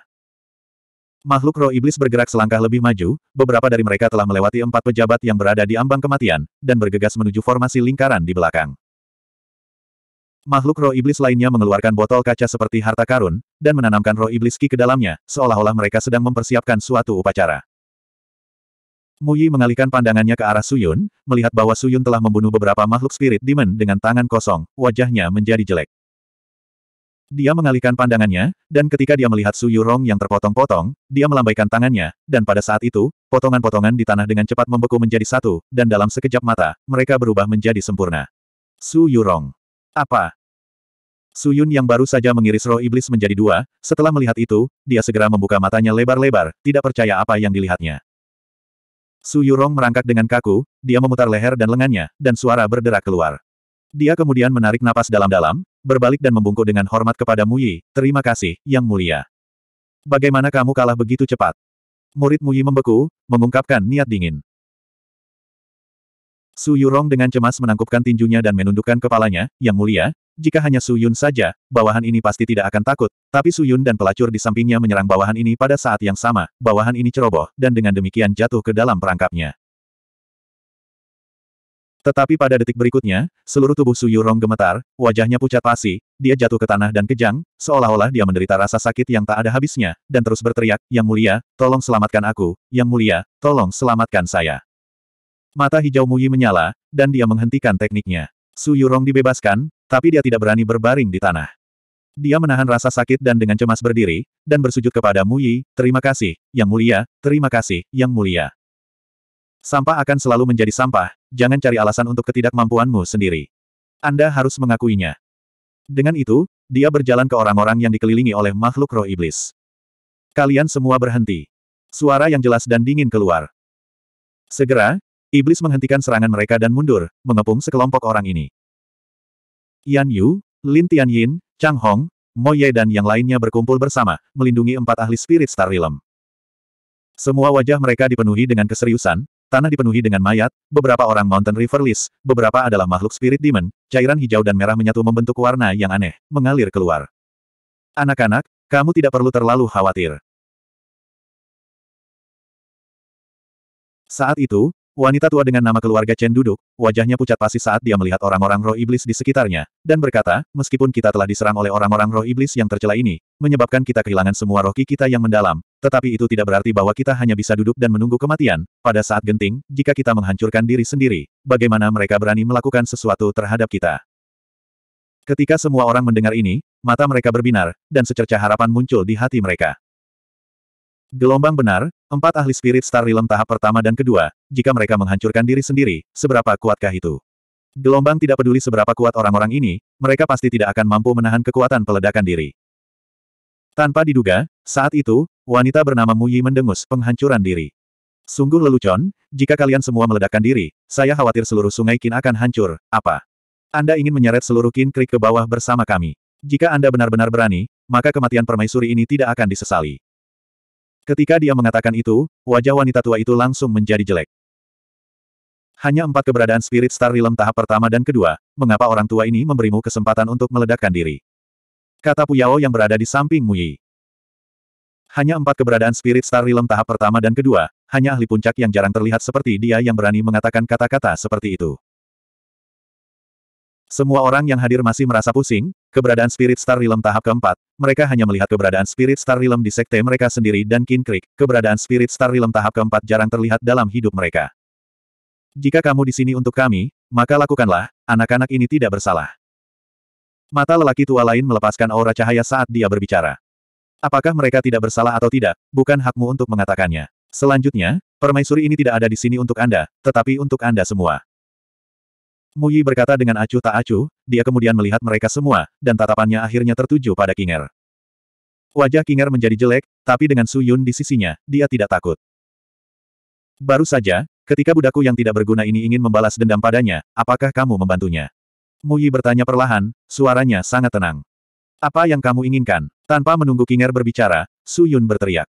[SPEAKER 1] Makhluk roh iblis bergerak selangkah lebih maju, beberapa dari mereka telah melewati empat pejabat yang berada di ambang kematian, dan bergegas menuju formasi lingkaran di belakang. Makhluk roh iblis lainnya mengeluarkan botol kaca seperti harta karun, dan menanamkan roh iblis ki ke dalamnya, seolah-olah mereka sedang mempersiapkan suatu upacara. Muyi mengalihkan pandangannya ke arah Suyun, melihat bahwa Suyun telah membunuh beberapa makhluk spirit demon dengan tangan kosong, wajahnya menjadi jelek. Dia mengalihkan pandangannya, dan ketika dia melihat Su Yurong yang terpotong-potong, dia melambaikan tangannya, dan pada saat itu, potongan-potongan di tanah dengan cepat membeku menjadi satu, dan dalam sekejap mata, mereka berubah menjadi sempurna. Su Yurong. Apa? Su Yun yang baru saja mengiris roh iblis menjadi dua, setelah melihat itu, dia segera membuka matanya lebar-lebar, tidak percaya apa yang dilihatnya. Su Yurong merangkak dengan kaku, dia memutar leher dan lengannya, dan suara berderak keluar. Dia kemudian menarik napas dalam-dalam, berbalik dan membungkuk dengan hormat kepada Muyi, terima kasih, Yang Mulia. Bagaimana kamu kalah begitu cepat? Murid Muyi membeku, mengungkapkan niat dingin. Su Yurong dengan cemas menangkupkan tinjunya dan menundukkan kepalanya, Yang Mulia, jika hanya Su Yun saja, bawahan ini pasti tidak akan takut, tapi Su Yun dan pelacur di sampingnya menyerang bawahan ini pada saat yang sama, bawahan ini ceroboh, dan dengan demikian jatuh ke dalam perangkapnya. Tetapi pada detik berikutnya, seluruh tubuh Su Yurong gemetar, wajahnya pucat pasi, dia jatuh ke tanah dan kejang, seolah-olah dia menderita rasa sakit yang tak ada habisnya, dan terus berteriak, Yang mulia, tolong selamatkan aku, Yang mulia, tolong selamatkan saya. Mata hijau Muyi menyala, dan dia menghentikan tekniknya. Su Yurong dibebaskan, tapi dia tidak berani berbaring di tanah. Dia menahan rasa sakit dan dengan cemas berdiri, dan bersujud kepada Muyi, terima kasih, Yang mulia, terima kasih, Yang mulia. Sampah akan selalu menjadi sampah, jangan cari alasan untuk ketidakmampuanmu sendiri. Anda harus mengakuinya. Dengan itu, dia berjalan ke orang-orang yang dikelilingi oleh makhluk roh iblis. Kalian semua berhenti. Suara yang jelas dan dingin keluar. Segera, iblis menghentikan serangan mereka dan mundur, mengepung sekelompok orang ini. Yan Yu, Lin Tianyin, Chang Hong, Mo Ye dan yang lainnya berkumpul bersama, melindungi empat ahli spirit Star Realm. Semua wajah mereka dipenuhi dengan keseriusan, Tanah dipenuhi dengan mayat, beberapa orang Mountain River List, beberapa adalah makhluk spirit demon, cairan hijau dan merah menyatu membentuk warna yang aneh, mengalir keluar. Anak-anak, kamu tidak perlu terlalu khawatir. Saat itu, Wanita tua dengan nama keluarga Chen duduk, wajahnya pucat pasi saat dia melihat orang-orang roh iblis di sekitarnya, dan berkata, meskipun kita telah diserang oleh orang-orang roh iblis yang tercela ini, menyebabkan kita kehilangan semua roh kita yang mendalam, tetapi itu tidak berarti bahwa kita hanya bisa duduk dan menunggu kematian, pada saat genting, jika kita menghancurkan diri sendiri, bagaimana mereka berani melakukan sesuatu terhadap kita. Ketika semua orang mendengar ini, mata mereka berbinar, dan secerca harapan muncul di hati mereka. Gelombang benar, empat ahli spirit star realm tahap pertama dan kedua, jika mereka menghancurkan diri sendiri, seberapa kuatkah itu? Gelombang tidak peduli seberapa kuat orang-orang ini, mereka pasti tidak akan mampu menahan kekuatan peledakan diri. Tanpa diduga, saat itu, wanita bernama Muyi mendengus penghancuran diri. Sungguh lelucon, jika kalian semua meledakkan diri, saya khawatir seluruh sungai Qin akan hancur, apa? Anda ingin menyeret seluruh Qin Creek ke bawah bersama kami. Jika Anda benar-benar berani, maka kematian permaisuri ini tidak akan disesali. Ketika dia mengatakan itu, wajah wanita tua itu langsung menjadi jelek. Hanya empat keberadaan Spirit Star Realm tahap pertama dan kedua, mengapa orang tua ini memberimu kesempatan untuk meledakkan diri? Kata Puyao yang berada di samping Muyi. Hanya empat keberadaan Spirit Star Realm tahap pertama dan kedua, hanya ahli puncak yang jarang terlihat seperti dia yang berani mengatakan kata-kata seperti itu. Semua orang yang hadir masih merasa pusing, keberadaan Spirit Star Realm tahap keempat, mereka hanya melihat keberadaan Spirit Star Realm di sekte mereka sendiri dan King Creek, keberadaan Spirit Star Realm tahap keempat jarang terlihat dalam hidup mereka. Jika kamu di sini untuk kami, maka lakukanlah, anak-anak ini tidak bersalah. Mata lelaki tua lain melepaskan aura cahaya saat dia berbicara. Apakah mereka tidak bersalah atau tidak, bukan hakmu untuk mengatakannya. Selanjutnya, permaisuri ini tidak ada di sini untuk Anda, tetapi untuk Anda semua. Muyi berkata dengan acuh tak acuh, dia kemudian melihat mereka semua, dan tatapannya akhirnya tertuju pada Kinger. Wajah Kinger menjadi jelek, tapi dengan Su Yun di sisinya, dia tidak takut. Baru saja, ketika budakku yang tidak berguna ini ingin membalas dendam padanya, apakah kamu membantunya? Muyi bertanya perlahan, suaranya sangat tenang. Apa yang kamu inginkan? Tanpa menunggu Kinger berbicara, Su Yun berteriak.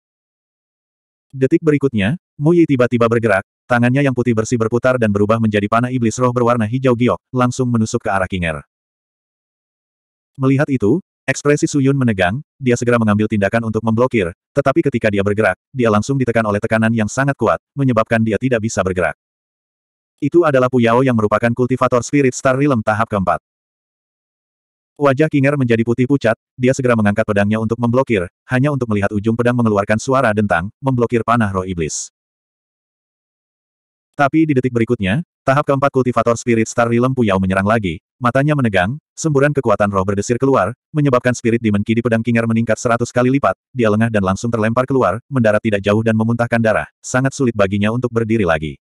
[SPEAKER 1] Detik berikutnya, Muyi tiba-tiba bergerak, Tangannya yang putih bersih berputar dan berubah menjadi panah iblis roh berwarna hijau giok, langsung menusuk ke arah Kinger. Melihat itu, ekspresi Suyun menegang, dia segera mengambil tindakan untuk memblokir, tetapi ketika dia bergerak, dia langsung ditekan oleh tekanan yang sangat kuat, menyebabkan dia tidak bisa bergerak. Itu adalah Puyao yang merupakan kultivator Spirit Star Realm tahap keempat. Wajah Kinger menjadi putih pucat, dia segera mengangkat pedangnya untuk memblokir, hanya untuk melihat ujung pedang mengeluarkan suara dentang, memblokir panah roh iblis. Tapi di detik berikutnya, tahap keempat kultivator Spirit Star Realm Puyao menyerang lagi, matanya menegang, semburan kekuatan roh berdesir keluar, menyebabkan Spirit Demon Ki di pedang kinger meningkat seratus kali lipat, dia lengah dan langsung terlempar keluar, mendarat tidak jauh dan memuntahkan darah, sangat sulit baginya untuk berdiri lagi.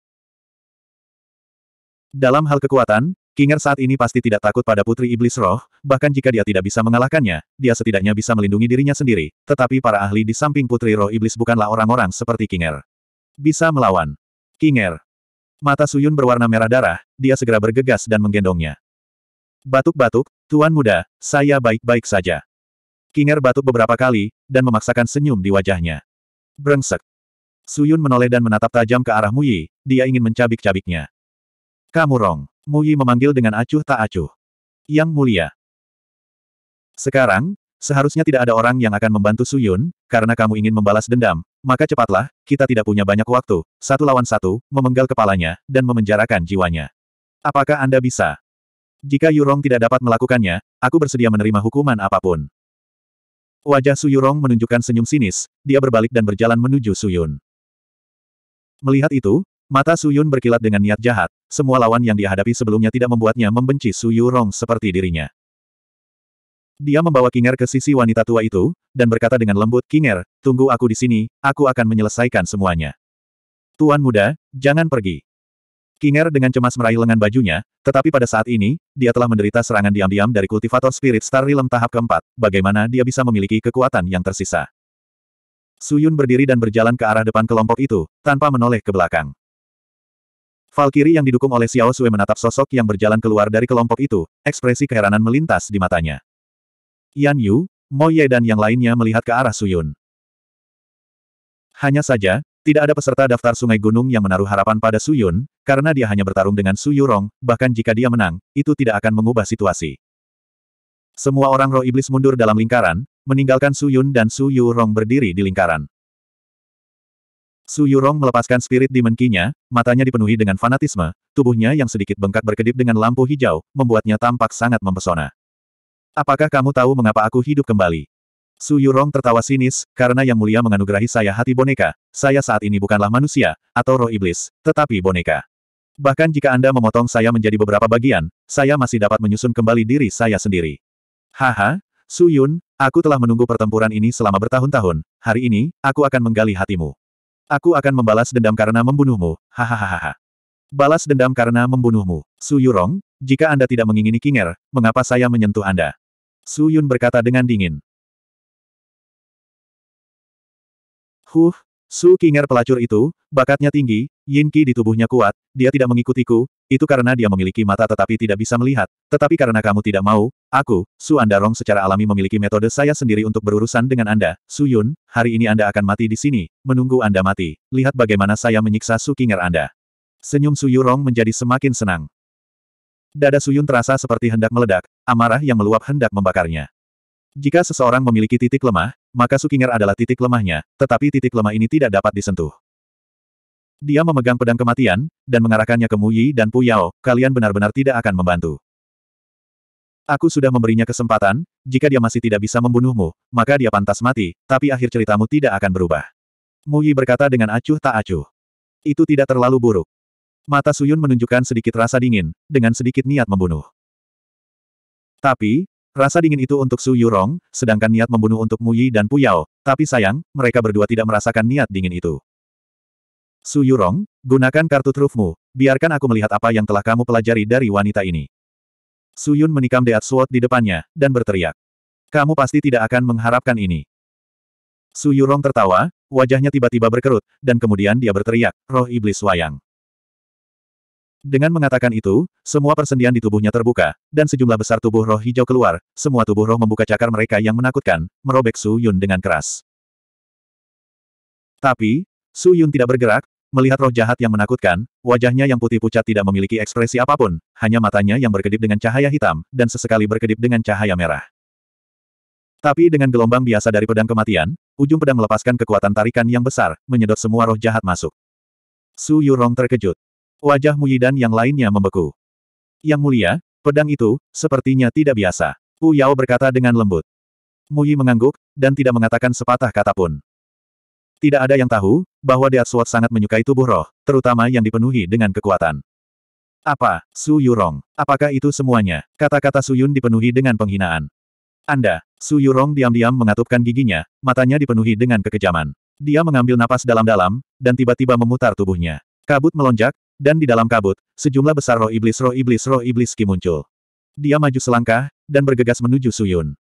[SPEAKER 1] Dalam hal kekuatan, kinger saat ini pasti tidak takut pada Putri Iblis Roh, bahkan jika dia tidak bisa mengalahkannya, dia setidaknya bisa melindungi dirinya sendiri, tetapi para ahli di samping Putri Roh Iblis bukanlah orang-orang seperti kinger. Bisa melawan. kinger. Mata Suyun berwarna merah darah, dia segera bergegas dan menggendongnya. Batuk-batuk, Tuan Muda, saya baik-baik saja. Kinger batuk beberapa kali, dan memaksakan senyum di wajahnya. Brengsek. Suyun menoleh dan menatap tajam ke arah Muyi, dia ingin mencabik-cabiknya. Kamu Rong. Muyi memanggil dengan acuh tak acuh. Yang mulia. Sekarang, seharusnya tidak ada orang yang akan membantu Suyun, karena kamu ingin membalas dendam, maka cepatlah, kita tidak punya banyak waktu. Satu lawan satu, memenggal kepalanya, dan memenjarakan jiwanya. Apakah Anda bisa? Jika Yurong tidak dapat melakukannya, aku bersedia menerima hukuman apapun. Wajah Su Suyurong menunjukkan senyum sinis, dia berbalik dan berjalan menuju Su Yun. Melihat itu, mata Su Yun berkilat dengan niat jahat, semua lawan yang dihadapi sebelumnya tidak membuatnya membenci Su Suyurong seperti dirinya. Dia membawa Kinger ke sisi wanita tua itu, dan berkata dengan lembut, Kinger, tunggu aku di sini, aku akan menyelesaikan semuanya. Tuan muda, jangan pergi. Kinger dengan cemas meraih lengan bajunya, tetapi pada saat ini, dia telah menderita serangan diam-diam dari kultivator spirit star realm tahap keempat, bagaimana dia bisa memiliki kekuatan yang tersisa. Suyun berdiri dan berjalan ke arah depan kelompok itu, tanpa menoleh ke belakang. Valkyrie yang didukung oleh Xiao Sui menatap sosok yang berjalan keluar dari kelompok itu, ekspresi keheranan melintas di matanya. Yan Yu, Mo Ye dan yang lainnya melihat ke arah Suyun. Hanya saja, tidak ada peserta daftar Sungai Gunung yang menaruh harapan pada Suyun, karena dia hanya bertarung dengan Su Yurong, bahkan jika dia menang, itu tidak akan mengubah situasi. Semua orang roh iblis mundur dalam lingkaran, meninggalkan Su Yun dan Su Yurong berdiri di lingkaran. Su Yurong melepaskan spirit di dimenkinya, matanya dipenuhi dengan fanatisme, tubuhnya yang sedikit bengkak berkedip dengan lampu hijau, membuatnya tampak sangat mempesona. Apakah kamu tahu mengapa aku hidup kembali? Su Yurong tertawa sinis, karena Yang Mulia menganugerahi saya hati boneka. Saya saat ini bukanlah manusia, atau roh iblis, tetapi boneka. Bahkan jika Anda memotong saya menjadi beberapa bagian, saya masih dapat menyusun kembali diri saya sendiri. Haha, Su Yun, aku telah menunggu pertempuran ini selama bertahun-tahun, hari ini, aku akan menggali hatimu. Aku akan membalas dendam karena membunuhmu, hahaha. Balas dendam karena membunuhmu. Su Yurong, jika Anda tidak mengingini Kinger, mengapa saya menyentuh Anda? Su Yun berkata dengan dingin. Huh, Su Kinger pelacur itu, bakatnya tinggi, yin Qi di tubuhnya kuat, dia tidak mengikutiku, itu karena dia memiliki mata tetapi tidak bisa melihat, tetapi karena kamu tidak mau, aku, Su Andarong secara alami memiliki metode saya sendiri untuk berurusan dengan Anda, Su Yun, hari ini Anda akan mati di sini, menunggu Anda mati, lihat bagaimana saya menyiksa Su Kinger Anda. Senyum Su Yurong menjadi semakin senang. Dada Su Yun terasa seperti hendak meledak, amarah yang meluap hendak membakarnya. Jika seseorang memiliki titik lemah, maka Sukinger adalah titik lemahnya, tetapi titik lemah ini tidak dapat disentuh. Dia memegang pedang kematian, dan mengarahkannya ke Muyi dan Puyao, kalian benar-benar tidak akan membantu. Aku sudah memberinya kesempatan, jika dia masih tidak bisa membunuhmu, maka dia pantas mati, tapi akhir ceritamu tidak akan berubah. Muyi berkata dengan acuh tak acuh. Itu tidak terlalu buruk. Mata Suyun menunjukkan sedikit rasa dingin, dengan sedikit niat membunuh. Tapi, rasa dingin itu untuk Su Yurong, sedangkan niat membunuh untuk Mu Yi dan Puyao, tapi sayang, mereka berdua tidak merasakan niat dingin itu. Su Yurong, gunakan kartu trufmu, biarkan aku melihat apa yang telah kamu pelajari dari wanita ini. Su Yun menikam Deat Sword di depannya, dan berteriak. Kamu pasti tidak akan mengharapkan ini. Su Yurong tertawa, wajahnya tiba-tiba berkerut, dan kemudian dia berteriak, roh iblis wayang. Dengan mengatakan itu, semua persendian di tubuhnya terbuka, dan sejumlah besar tubuh roh hijau keluar, semua tubuh roh membuka cakar mereka yang menakutkan, merobek Su Yun dengan keras. Tapi, Su Yun tidak bergerak, melihat roh jahat yang menakutkan, wajahnya yang putih pucat tidak memiliki ekspresi apapun, hanya matanya yang berkedip dengan cahaya hitam, dan sesekali berkedip dengan cahaya merah. Tapi dengan gelombang biasa dari pedang kematian, ujung pedang melepaskan kekuatan tarikan yang besar, menyedot semua roh jahat masuk. Su Yurong terkejut. Wajah Muyidan yang lainnya membeku. Yang mulia, pedang itu, sepertinya tidak biasa. Wu Yao berkata dengan lembut. Muyi mengangguk, dan tidak mengatakan sepatah kata pun. Tidak ada yang tahu, bahwa Death Sword sangat menyukai tubuh roh, terutama yang dipenuhi dengan kekuatan. Apa, Su Yurong? Apakah itu semuanya? Kata-kata Su Yun dipenuhi dengan penghinaan. Anda, Su Yurong diam-diam mengatupkan giginya, matanya dipenuhi dengan kekejaman. Dia mengambil napas dalam-dalam, dan tiba-tiba memutar tubuhnya. Kabut melonjak, dan di dalam kabut, sejumlah besar roh iblis roh iblis roh iblis Ki muncul. Dia maju selangkah, dan bergegas menuju Suyun.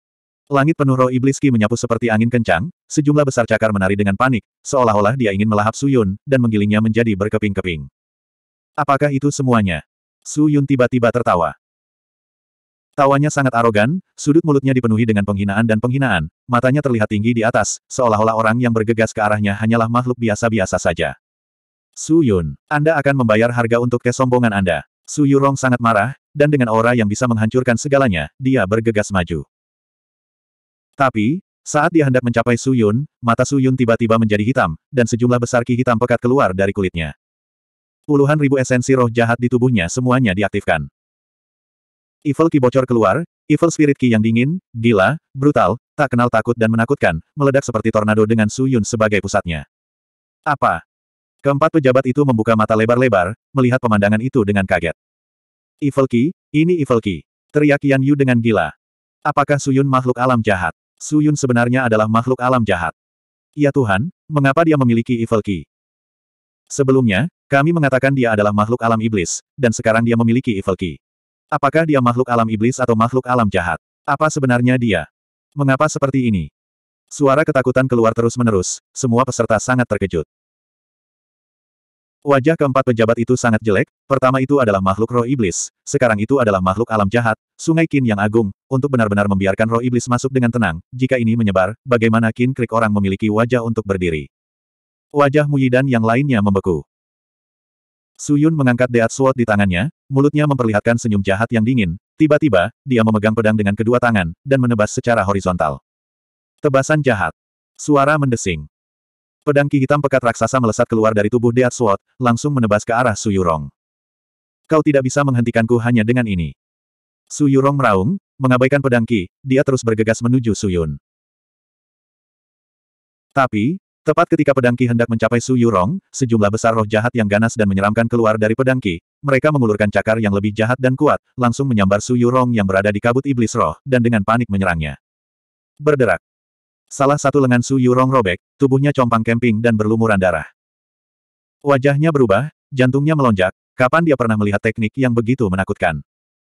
[SPEAKER 1] Langit penuh roh iblis Ki menyapu seperti angin kencang, sejumlah besar cakar menari dengan panik, seolah-olah dia ingin melahap Suyun, dan menggilingnya menjadi berkeping-keping. Apakah itu semuanya? Suyun tiba-tiba tertawa. Tawanya sangat arogan, sudut mulutnya dipenuhi dengan penghinaan dan penghinaan, matanya terlihat tinggi di atas, seolah-olah orang yang bergegas ke arahnya hanyalah makhluk biasa-biasa saja. Su Yun, Anda akan membayar harga untuk kesombongan Anda. Su Yurong sangat marah, dan dengan aura yang bisa menghancurkan segalanya, dia bergegas maju. Tapi, saat dia hendak mencapai Su Yun, mata Su Yun tiba-tiba menjadi hitam, dan sejumlah besar ki hitam pekat keluar dari kulitnya. Puluhan ribu esensi roh jahat di tubuhnya semuanya diaktifkan. Evil ki bocor keluar, evil spirit ki yang dingin, gila, brutal, tak kenal takut dan menakutkan, meledak seperti tornado dengan Su Yun sebagai pusatnya. Apa? Keempat pejabat itu membuka mata lebar-lebar, melihat pemandangan itu dengan kaget. Evil Ki, ini Evil Ki. Teriak Yan Yu dengan gila. Apakah Suyun makhluk alam jahat? Suyun sebenarnya adalah makhluk alam jahat. Ya Tuhan, mengapa dia memiliki Evil Ki? Sebelumnya, kami mengatakan dia adalah makhluk alam iblis, dan sekarang dia memiliki Evil Ki. Apakah dia makhluk alam iblis atau makhluk alam jahat? Apa sebenarnya dia? Mengapa seperti ini? Suara ketakutan keluar terus-menerus, semua peserta sangat terkejut. Wajah keempat pejabat itu sangat jelek, pertama itu adalah makhluk roh iblis, sekarang itu adalah makhluk alam jahat, sungai kin yang agung, untuk benar-benar membiarkan roh iblis masuk dengan tenang, jika ini menyebar, bagaimana kin krik orang memiliki wajah untuk berdiri. Wajah Muyi dan yang lainnya membeku. Suyun mengangkat Deat Sword di tangannya, mulutnya memperlihatkan senyum jahat yang dingin, tiba-tiba, dia memegang pedang dengan kedua tangan, dan menebas secara horizontal. Tebasan jahat. Suara mendesing. Pedang ki hitam pekat raksasa melesat keluar dari tubuh Deat Sword, langsung menebas ke arah Su Yurong. Kau tidak bisa menghentikanku hanya dengan ini. Su Yurong meraung, mengabaikan pedang ki, dia terus bergegas menuju Su Yun. Tapi, tepat ketika pedang ki hendak mencapai Su Yurong, sejumlah besar roh jahat yang ganas dan menyeramkan keluar dari pedang ki, mereka mengulurkan cakar yang lebih jahat dan kuat, langsung menyambar Su Yurong yang berada di kabut iblis roh, dan dengan panik menyerangnya. Berderak. Salah satu lengan Su Yurong robek, tubuhnya compang kemping dan berlumuran darah. Wajahnya berubah, jantungnya melonjak, kapan dia pernah melihat teknik yang begitu menakutkan.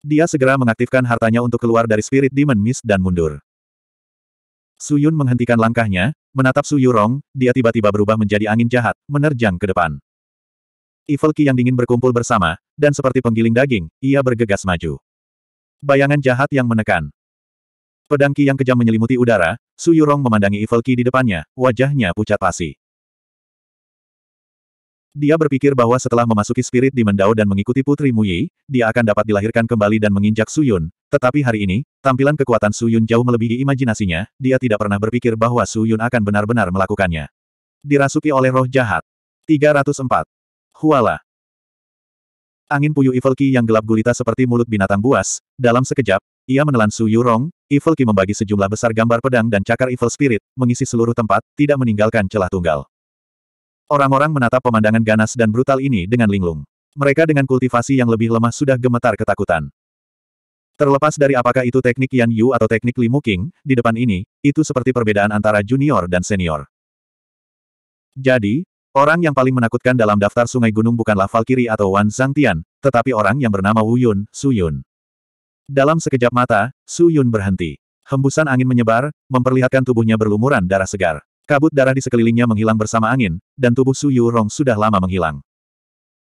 [SPEAKER 1] Dia segera mengaktifkan hartanya untuk keluar dari spirit demon mist dan mundur. Su Yun menghentikan langkahnya, menatap Su Yurong, dia tiba-tiba berubah menjadi angin jahat, menerjang ke depan. Evil Ki yang dingin berkumpul bersama, dan seperti penggiling daging, ia bergegas maju. Bayangan jahat yang menekan. Pedang Ki yang kejam menyelimuti udara, Su Yurong memandangi Evil Qi di depannya, wajahnya pucat pasi. Dia berpikir bahwa setelah memasuki spirit di Mendao dan mengikuti Putri Muyi, dia akan dapat dilahirkan kembali dan menginjak Su Yun. Tetapi hari ini, tampilan kekuatan Su Yun jauh melebihi imajinasinya, dia tidak pernah berpikir bahwa Su Yun akan benar-benar melakukannya. Dirasuki oleh roh jahat. 304. Huala. Angin puyuh Evil Qi yang gelap gulita seperti mulut binatang buas, dalam sekejap, ia menelan Su Yurong, Evil Ki membagi sejumlah besar gambar pedang dan cakar Evil Spirit, mengisi seluruh tempat, tidak meninggalkan celah tunggal. Orang-orang menatap pemandangan ganas dan brutal ini dengan linglung. Mereka dengan kultivasi yang lebih lemah sudah gemetar ketakutan. Terlepas dari apakah itu teknik Yan Yu atau teknik Mu King, di depan ini, itu seperti perbedaan antara junior dan senior. Jadi, orang yang paling menakutkan dalam daftar sungai gunung bukanlah Valkyrie atau Wan Zhang Tian, tetapi orang yang bernama Wu Yun, Su Yun. Dalam sekejap mata, Su Yun berhenti. Hembusan angin menyebar, memperlihatkan tubuhnya berlumuran darah segar. Kabut darah di sekelilingnya menghilang bersama angin, dan tubuh Su Yurong sudah lama menghilang.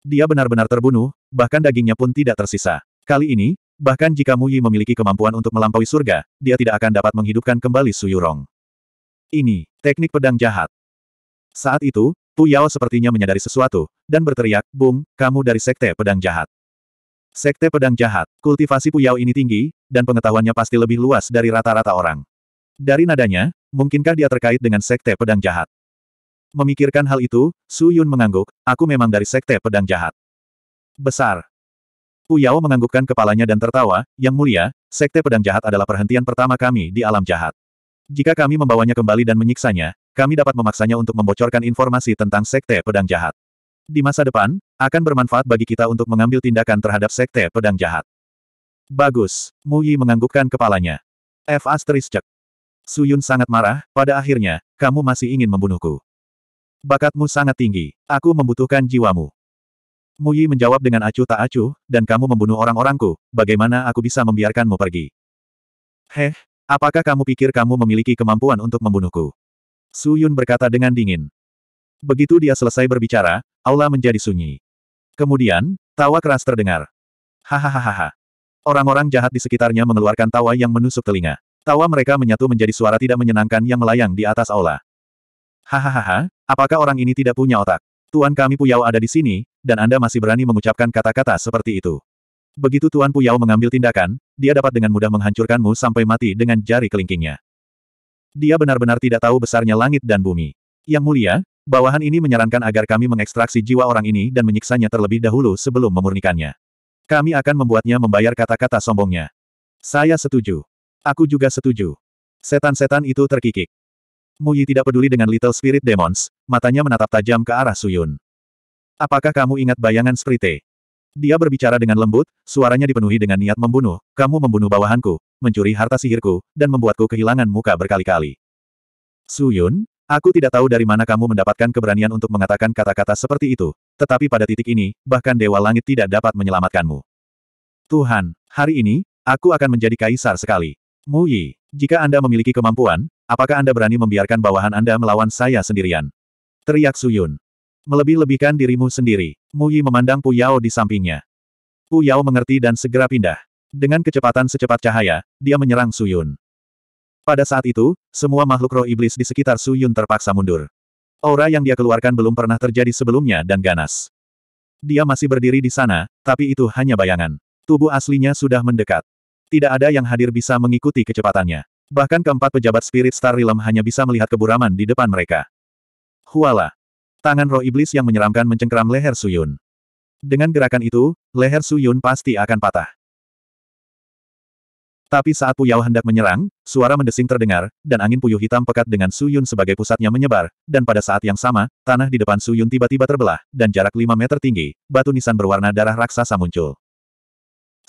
[SPEAKER 1] Dia benar-benar terbunuh, bahkan dagingnya pun tidak tersisa. Kali ini, bahkan jika Mu Yi memiliki kemampuan untuk melampaui surga, dia tidak akan dapat menghidupkan kembali Su Yurong. Ini, teknik pedang jahat. Saat itu, Pu Yao sepertinya menyadari sesuatu, dan berteriak, Bung, kamu dari sekte pedang jahat. Sekte pedang jahat, kultivasi Puyao ini tinggi, dan pengetahuannya pasti lebih luas dari rata-rata orang. Dari nadanya, mungkinkah dia terkait dengan sekte pedang jahat? Memikirkan hal itu, Su Yun mengangguk, aku memang dari sekte pedang jahat. Besar. Puyao menganggukkan kepalanya dan tertawa, yang mulia, sekte pedang jahat adalah perhentian pertama kami di alam jahat. Jika kami membawanya kembali dan menyiksanya, kami dapat memaksanya untuk membocorkan informasi tentang sekte pedang jahat. Di masa depan, akan bermanfaat bagi kita untuk mengambil tindakan terhadap sekte pedang jahat. Bagus. Mu Yi menganggukkan kepalanya. F asteris cek. Yun sangat marah, pada akhirnya, kamu masih ingin membunuhku. Bakatmu sangat tinggi. Aku membutuhkan jiwamu. Mu Yi menjawab dengan acuh tak acuh, dan kamu membunuh orang-orangku, bagaimana aku bisa membiarkanmu pergi? Heh, apakah kamu pikir kamu memiliki kemampuan untuk membunuhku? Su Yun berkata dengan dingin. Begitu dia selesai berbicara, aula menjadi sunyi. Kemudian, tawa keras terdengar. Hahaha. Orang-orang jahat di sekitarnya mengeluarkan tawa yang menusuk telinga. Tawa mereka menyatu menjadi suara tidak menyenangkan yang melayang di atas aula. Hahaha, apakah orang ini tidak punya otak? Tuan kami Puyao ada di sini, dan Anda masih berani mengucapkan kata-kata seperti itu. Begitu Tuan Puyao mengambil tindakan, dia dapat dengan mudah menghancurkanmu sampai mati dengan jari kelingkingnya. Dia benar-benar tidak tahu besarnya langit dan bumi. Yang mulia, Bawahan ini menyarankan agar kami mengekstraksi jiwa orang ini dan menyiksanya terlebih dahulu sebelum memurnikannya. Kami akan membuatnya membayar kata-kata sombongnya. Saya setuju. Aku juga setuju. Setan-setan itu terkikik. Muyi tidak peduli dengan Little Spirit Demons, matanya menatap tajam ke arah Suyun. Apakah kamu ingat bayangan Sprite? Dia berbicara dengan lembut, suaranya dipenuhi dengan niat membunuh, kamu membunuh bawahanku, mencuri harta sihirku, dan membuatku kehilangan muka berkali-kali. Suyun, Aku tidak tahu dari mana kamu mendapatkan keberanian untuk mengatakan kata-kata seperti itu, tetapi pada titik ini, bahkan Dewa Langit tidak dapat menyelamatkanmu. Tuhan, hari ini, aku akan menjadi kaisar sekali. Mu Yi, jika Anda memiliki kemampuan, apakah Anda berani membiarkan bawahan Anda melawan saya sendirian? Teriak Su Yun. Melebih-lebihkan dirimu sendiri. Mu Yi memandang Pu Yao di sampingnya. Pu Yao mengerti dan segera pindah. Dengan kecepatan secepat cahaya, dia menyerang Su Yun. Pada saat itu, semua makhluk roh iblis di sekitar Su Yun terpaksa mundur. Aura yang dia keluarkan belum pernah terjadi sebelumnya dan ganas. Dia masih berdiri di sana, tapi itu hanya bayangan. Tubuh aslinya sudah mendekat. Tidak ada yang hadir bisa mengikuti kecepatannya. Bahkan keempat pejabat Spirit Star Realm hanya bisa melihat keburaman di depan mereka. Huala. Tangan roh iblis yang menyeramkan mencengkram leher Suyun. Dengan gerakan itu, leher Suyun pasti akan patah. Tapi saat Puyao hendak menyerang, suara mendesing terdengar, dan angin puyuh hitam pekat dengan Suyun sebagai pusatnya menyebar, dan pada saat yang sama, tanah di depan Suyun tiba-tiba terbelah, dan jarak 5 meter tinggi, batu nisan berwarna darah raksasa muncul.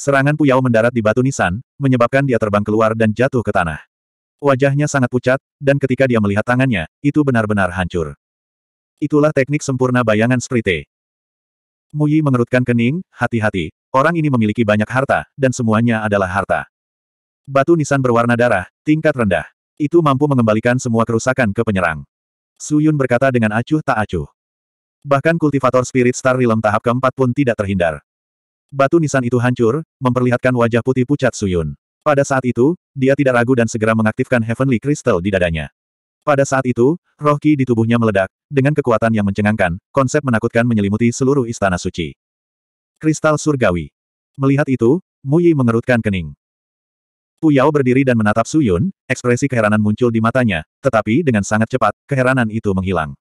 [SPEAKER 1] Serangan Puyao mendarat di batu nisan, menyebabkan dia terbang keluar dan jatuh ke tanah. Wajahnya sangat pucat, dan ketika dia melihat tangannya, itu benar-benar hancur. Itulah teknik sempurna bayangan sprite. Muyi mengerutkan kening, hati-hati, orang ini memiliki banyak harta, dan semuanya adalah harta. Batu nisan berwarna darah, tingkat rendah. Itu mampu mengembalikan semua kerusakan ke penyerang. Su Yun berkata dengan acuh tak acuh. Bahkan kultivator Spirit Star Realm tahap keempat pun tidak terhindar. Batu nisan itu hancur, memperlihatkan wajah putih pucat Su Yun. Pada saat itu, dia tidak ragu dan segera mengaktifkan Heavenly Crystal di dadanya. Pada saat itu, roh ki di tubuhnya meledak, dengan kekuatan yang mencengangkan, konsep menakutkan menyelimuti seluruh istana suci. Kristal surgawi. Melihat itu, Muyi mengerutkan kening. Pu Yao berdiri dan menatap Su Yun, ekspresi keheranan muncul di matanya, tetapi dengan sangat cepat, keheranan itu menghilang.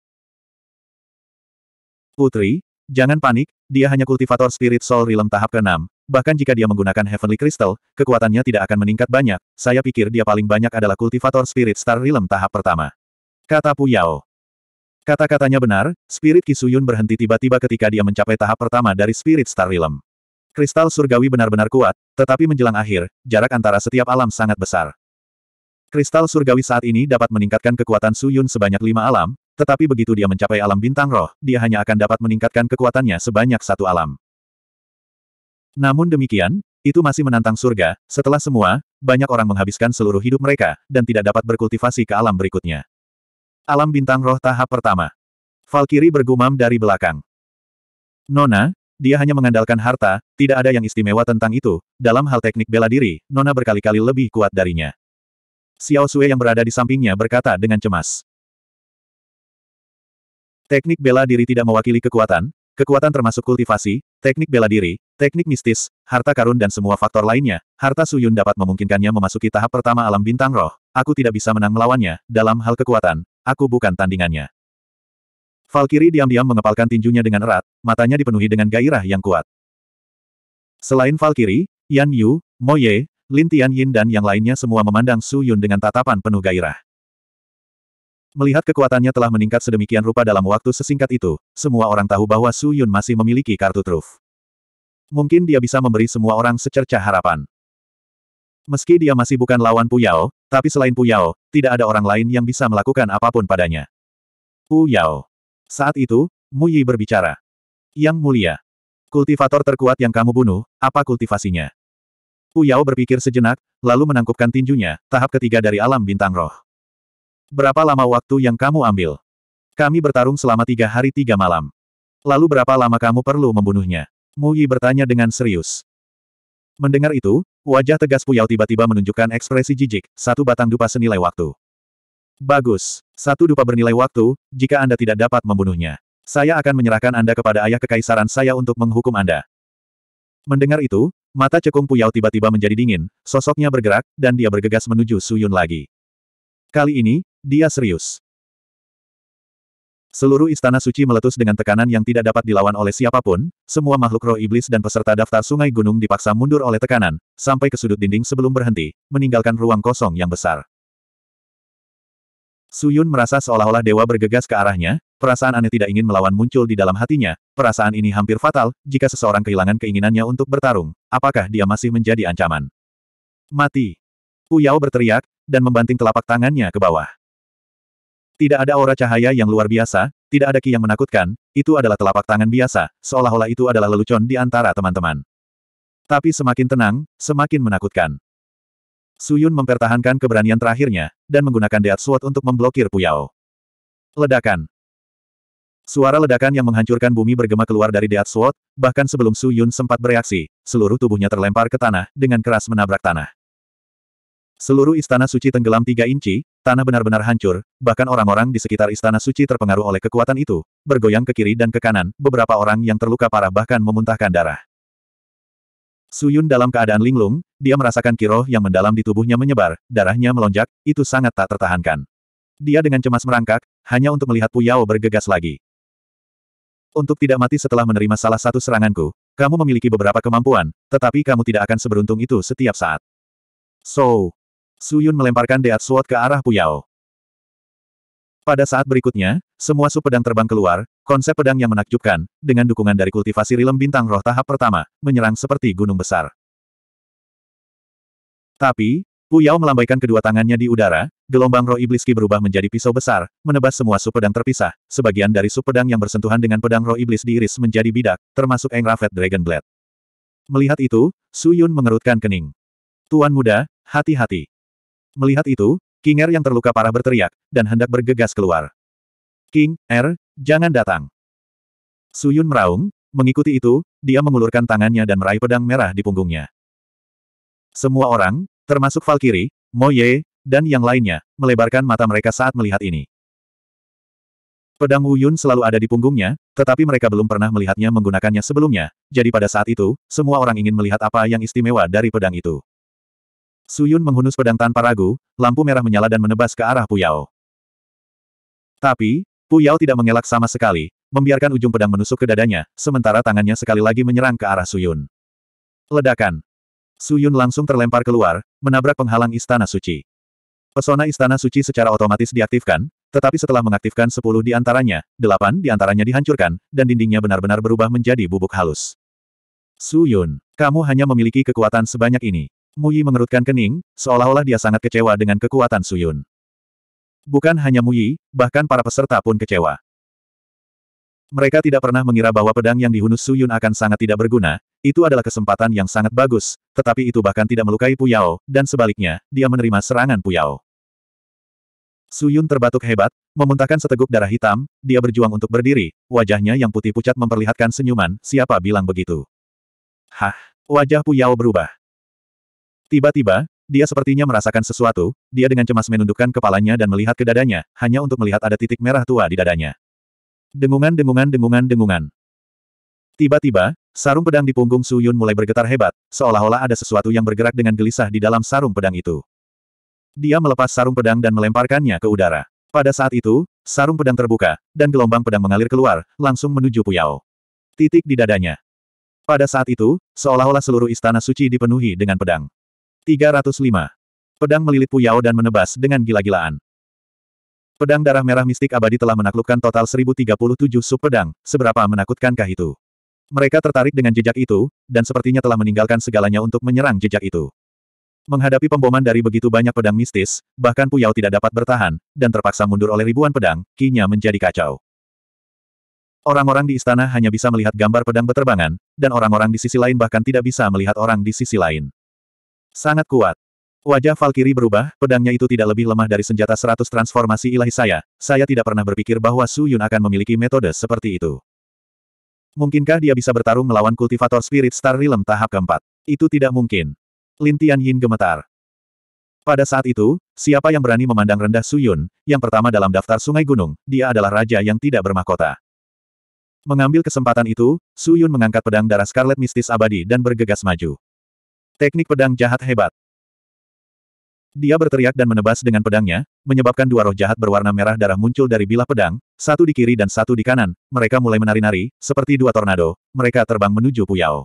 [SPEAKER 1] Putri, jangan panik, dia hanya kultivator spirit soul realm tahap ke-6, bahkan jika dia menggunakan Heavenly Crystal, kekuatannya tidak akan meningkat banyak, saya pikir dia paling banyak adalah kultivator spirit star realm tahap pertama. Kata Pu Yao. Kata-katanya benar, spirit Ki Kisuyun berhenti tiba-tiba ketika dia mencapai tahap pertama dari Spirit Star Realm. Kristal surgawi benar-benar kuat, tetapi menjelang akhir, jarak antara setiap alam sangat besar. Kristal surgawi saat ini dapat meningkatkan kekuatan Suyun sebanyak lima alam, tetapi begitu dia mencapai alam bintang roh, dia hanya akan dapat meningkatkan kekuatannya sebanyak satu alam. Namun demikian, itu masih menantang surga, setelah semua, banyak orang menghabiskan seluruh hidup mereka, dan tidak dapat berkultivasi ke alam berikutnya. Alam bintang roh tahap pertama. Valkyrie bergumam dari belakang. Nona, dia hanya mengandalkan harta, tidak ada yang istimewa tentang itu, dalam hal teknik bela diri, Nona berkali-kali lebih kuat darinya. Xiao Sue yang berada di sampingnya berkata dengan cemas. Teknik bela diri tidak mewakili kekuatan, kekuatan termasuk kultivasi, teknik bela diri, teknik mistis, harta karun dan semua faktor lainnya, harta Suyun dapat memungkinkannya memasuki tahap pertama alam bintang roh, aku tidak bisa menang melawannya, dalam hal kekuatan, aku bukan tandingannya. Valkyrie diam-diam mengepalkan tinjunya dengan erat, matanya dipenuhi dengan gairah yang kuat. Selain Valkyrie, Yan Yu, Mo Ye, Lin Tianyin dan yang lainnya semua memandang Su Yun dengan tatapan penuh gairah. Melihat kekuatannya telah meningkat sedemikian rupa dalam waktu sesingkat itu, semua orang tahu bahwa Su Yun masih memiliki kartu truf. Mungkin dia bisa memberi semua orang secerca harapan. Meski dia masih bukan lawan Puyao, tapi selain Puyao, tidak ada orang lain yang bisa melakukan apapun padanya. Puyao. Saat itu, Mu Yi berbicara. Yang mulia. Kultivator terkuat yang kamu bunuh, apa kultivasinya? Pu Yao berpikir sejenak, lalu menangkupkan tinjunya, tahap ketiga dari alam bintang roh. Berapa lama waktu yang kamu ambil? Kami bertarung selama tiga hari tiga malam. Lalu berapa lama kamu perlu membunuhnya? Mu Yi bertanya dengan serius. Mendengar itu, wajah tegas Puyao tiba-tiba menunjukkan ekspresi jijik, satu batang dupa senilai waktu. Bagus. Satu dupa bernilai waktu, jika Anda tidak dapat membunuhnya. Saya akan menyerahkan Anda kepada ayah kekaisaran saya untuk menghukum Anda. Mendengar itu, mata cekung Puyao tiba-tiba menjadi dingin, sosoknya bergerak, dan dia bergegas menuju Suyun lagi. Kali ini, dia serius. Seluruh istana suci meletus dengan tekanan yang tidak dapat dilawan oleh siapapun, semua makhluk roh iblis dan peserta daftar sungai gunung dipaksa mundur oleh tekanan, sampai ke sudut dinding sebelum berhenti, meninggalkan ruang kosong yang besar. Suyun merasa seolah-olah dewa bergegas ke arahnya, perasaan aneh tidak ingin melawan muncul di dalam hatinya, perasaan ini hampir fatal, jika seseorang kehilangan keinginannya untuk bertarung, apakah dia masih menjadi ancaman? Mati! Yao berteriak, dan membanting telapak tangannya ke bawah. Tidak ada aura cahaya yang luar biasa, tidak ada ki yang menakutkan, itu adalah telapak tangan biasa, seolah-olah itu adalah lelucon di antara teman-teman. Tapi semakin tenang, semakin menakutkan. Suyun mempertahankan keberanian terakhirnya, dan menggunakan Death Sword untuk memblokir Puyao. Ledakan. Suara ledakan yang menghancurkan bumi bergema keluar dari Death Sword, bahkan sebelum Su Yun sempat bereaksi, seluruh tubuhnya terlempar ke tanah, dengan keras menabrak tanah. Seluruh istana suci tenggelam tiga inci, tanah benar-benar hancur, bahkan orang-orang di sekitar istana suci terpengaruh oleh kekuatan itu, bergoyang ke kiri dan ke kanan, beberapa orang yang terluka parah bahkan memuntahkan darah. Suyun dalam keadaan linglung, dia merasakan kiroh yang mendalam di tubuhnya menyebar, darahnya melonjak, itu sangat tak tertahankan. Dia dengan cemas merangkak, hanya untuk melihat Puyao bergegas lagi. Untuk tidak mati setelah menerima salah satu seranganku, kamu memiliki beberapa kemampuan, tetapi kamu tidak akan seberuntung itu setiap saat. So, Suyun melemparkan Deat Sword ke arah Puyao. Pada saat berikutnya, semua su pedang terbang keluar, konsep pedang yang menakjubkan, dengan dukungan dari kultivasi rilem bintang roh tahap pertama, menyerang seperti gunung besar. Tapi, Puyao melambaikan kedua tangannya di udara, gelombang roh ibliski berubah menjadi pisau besar, menebas semua su pedang terpisah, sebagian dari su pedang yang bersentuhan dengan pedang roh iblis diiris menjadi bidak, termasuk Engravet Dragon Blade. Melihat itu, Su Yun mengerutkan kening. Tuan muda, hati-hati. Melihat itu, King Er yang terluka parah berteriak, dan hendak bergegas keluar. King, Er, jangan datang. Suyun meraung, mengikuti itu, dia mengulurkan tangannya dan meraih pedang merah di punggungnya. Semua orang, termasuk Valkyrie, Moye, dan yang lainnya, melebarkan mata mereka saat melihat ini. Pedang Wuyun selalu ada di punggungnya, tetapi mereka belum pernah melihatnya menggunakannya sebelumnya, jadi pada saat itu, semua orang ingin melihat apa yang istimewa dari pedang itu. Suyun menghunus pedang tanpa ragu, lampu merah menyala dan menebas ke arah Puyao. Tapi, Puyao tidak mengelak sama sekali, membiarkan ujung pedang menusuk ke dadanya, sementara tangannya sekali lagi menyerang ke arah Suyun. Ledakan. Suyun langsung terlempar keluar, menabrak penghalang Istana Suci. Pesona Istana Suci secara otomatis diaktifkan, tetapi setelah mengaktifkan sepuluh di antaranya, delapan di antaranya dihancurkan, dan dindingnya benar-benar berubah menjadi bubuk halus. Suyun, kamu hanya memiliki kekuatan sebanyak ini. Mu Yi mengerutkan kening, seolah-olah dia sangat kecewa dengan kekuatan Suyun. Bukan hanya Mu Yi, bahkan para peserta pun kecewa. Mereka tidak pernah mengira bahwa pedang yang dihunus Suyun akan sangat tidak berguna, itu adalah kesempatan yang sangat bagus, tetapi itu bahkan tidak melukai Puyao, dan sebaliknya, dia menerima serangan Puyao. Suyun terbatuk hebat, memuntahkan seteguk darah hitam, dia berjuang untuk berdiri, wajahnya yang putih pucat memperlihatkan senyuman, siapa bilang begitu. Hah, wajah Puyao berubah. Tiba-tiba, dia sepertinya merasakan sesuatu, dia dengan cemas menundukkan kepalanya dan melihat ke dadanya, hanya untuk melihat ada titik merah tua di dadanya. Dengungan dengungan dengungan dengungan. Tiba-tiba, sarung pedang di punggung Su Yun mulai bergetar hebat, seolah-olah ada sesuatu yang bergerak dengan gelisah di dalam sarung pedang itu. Dia melepas sarung pedang dan melemparkannya ke udara. Pada saat itu, sarung pedang terbuka, dan gelombang pedang mengalir keluar, langsung menuju Puyao. Titik di dadanya. Pada saat itu, seolah-olah seluruh istana suci dipenuhi dengan pedang. 305. Pedang melilit Puyao dan menebas dengan gila-gilaan. Pedang darah merah mistik abadi telah menaklukkan total 1037 sub pedang, seberapa menakutkankah itu? Mereka tertarik dengan jejak itu, dan sepertinya telah meninggalkan segalanya untuk menyerang jejak itu. Menghadapi pemboman dari begitu banyak pedang mistis, bahkan Puyao tidak dapat bertahan, dan terpaksa mundur oleh ribuan pedang, kinya menjadi kacau. Orang-orang di istana hanya bisa melihat gambar pedang beterbangan, dan orang-orang di sisi lain bahkan tidak bisa melihat orang di sisi lain. Sangat kuat. Wajah Valkyrie berubah, pedangnya itu tidak lebih lemah dari senjata seratus transformasi ilahi saya. Saya tidak pernah berpikir bahwa Su Yun akan memiliki metode seperti itu. Mungkinkah dia bisa bertarung melawan kultivator Spirit Star Realm tahap keempat? Itu tidak mungkin. Lin Tianyin gemetar. Pada saat itu, siapa yang berani memandang rendah Su Yun? yang pertama dalam daftar sungai gunung, dia adalah raja yang tidak bermahkota. Mengambil kesempatan itu, Su Yun mengangkat pedang darah Scarlet Mistis Abadi dan bergegas maju. Teknik pedang jahat hebat. Dia berteriak dan menebas dengan pedangnya, menyebabkan dua roh jahat berwarna merah darah muncul dari bilah pedang, satu di kiri dan satu di kanan, mereka mulai menari-nari, seperti dua tornado, mereka terbang menuju Puyao.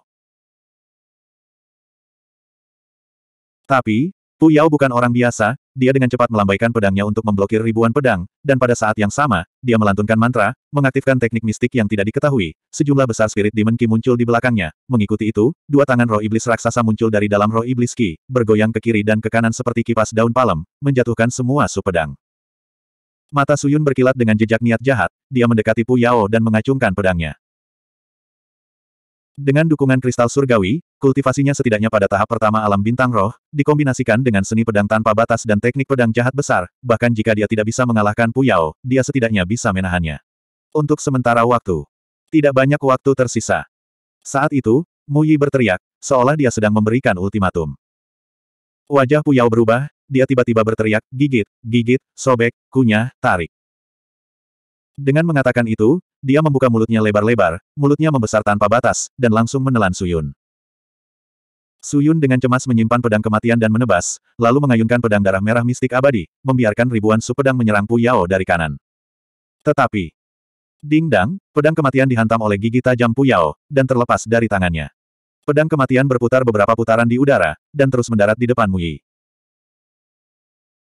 [SPEAKER 1] Tapi, Pu Yao bukan orang biasa, dia dengan cepat melambaikan pedangnya untuk memblokir ribuan pedang, dan pada saat yang sama, dia melantunkan mantra, mengaktifkan teknik mistik yang tidak diketahui. Sejumlah besar spirit demon ki muncul di belakangnya. Mengikuti itu, dua tangan roh iblis raksasa muncul dari dalam roh iblis ki, bergoyang ke kiri dan ke kanan seperti kipas daun palem, menjatuhkan semua su pedang. Mata Suyun berkilat dengan jejak niat jahat, dia mendekati Pu Yao dan mengacungkan pedangnya. Dengan dukungan kristal surgawi, kultivasinya setidaknya pada tahap pertama alam bintang roh, dikombinasikan dengan seni pedang tanpa batas dan teknik pedang jahat besar, bahkan jika dia tidak bisa mengalahkan Puyao, dia setidaknya bisa menahannya. Untuk sementara waktu. Tidak banyak waktu tersisa. Saat itu, Mu Yi berteriak, seolah dia sedang memberikan ultimatum. Wajah Puyao berubah, dia tiba-tiba berteriak, gigit, gigit, sobek, kunyah, tarik. Dengan mengatakan itu, dia membuka mulutnya lebar-lebar, mulutnya membesar tanpa batas, dan langsung menelan Suyun. Suyun dengan cemas menyimpan pedang kematian dan menebas, lalu mengayunkan pedang darah merah mistik abadi, membiarkan ribuan su pedang menyerang Pu Yao dari kanan. Tetapi, ding dang, pedang kematian dihantam oleh gigi tajam Pu Yao, dan terlepas dari tangannya. Pedang kematian berputar beberapa putaran di udara, dan terus mendarat di depan Mui.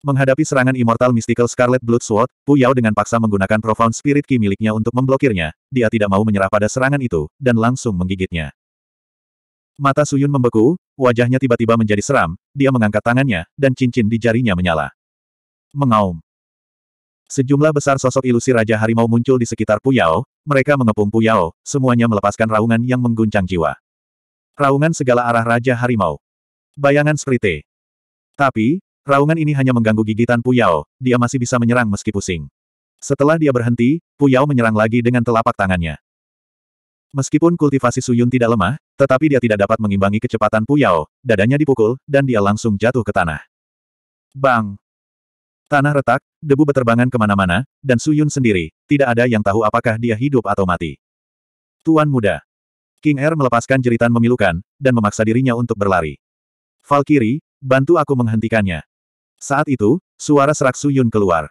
[SPEAKER 1] Menghadapi serangan Immortal Mystical Scarlet Blood Sword, Pu Yao dengan paksa menggunakan Profound Spirit Ki miliknya untuk memblokirnya, dia tidak mau menyerah pada serangan itu, dan langsung menggigitnya. Mata Suyun membeku, wajahnya tiba-tiba menjadi seram, dia mengangkat tangannya, dan cincin di jarinya menyala. Mengaum. Sejumlah besar sosok ilusi Raja Harimau muncul di sekitar Pu Yao, mereka mengepung Pu Yao, semuanya melepaskan raungan yang mengguncang jiwa. Raungan segala arah Raja Harimau. Bayangan Sprite. Tapi, Raungan ini hanya mengganggu gigitan Puyao, dia masih bisa menyerang meski pusing. Setelah dia berhenti, Puyao menyerang lagi dengan telapak tangannya. Meskipun kultivasi Suyun tidak lemah, tetapi dia tidak dapat mengimbangi kecepatan Puyao, dadanya dipukul, dan dia langsung jatuh ke tanah. Bang! Tanah retak, debu beterbangan kemana-mana, dan Suyun sendiri, tidak ada yang tahu apakah dia hidup atau mati. Tuan muda! King Er melepaskan jeritan memilukan, dan memaksa dirinya untuk berlari. Valkyrie, bantu aku menghentikannya. Saat itu, suara serak Suyun keluar.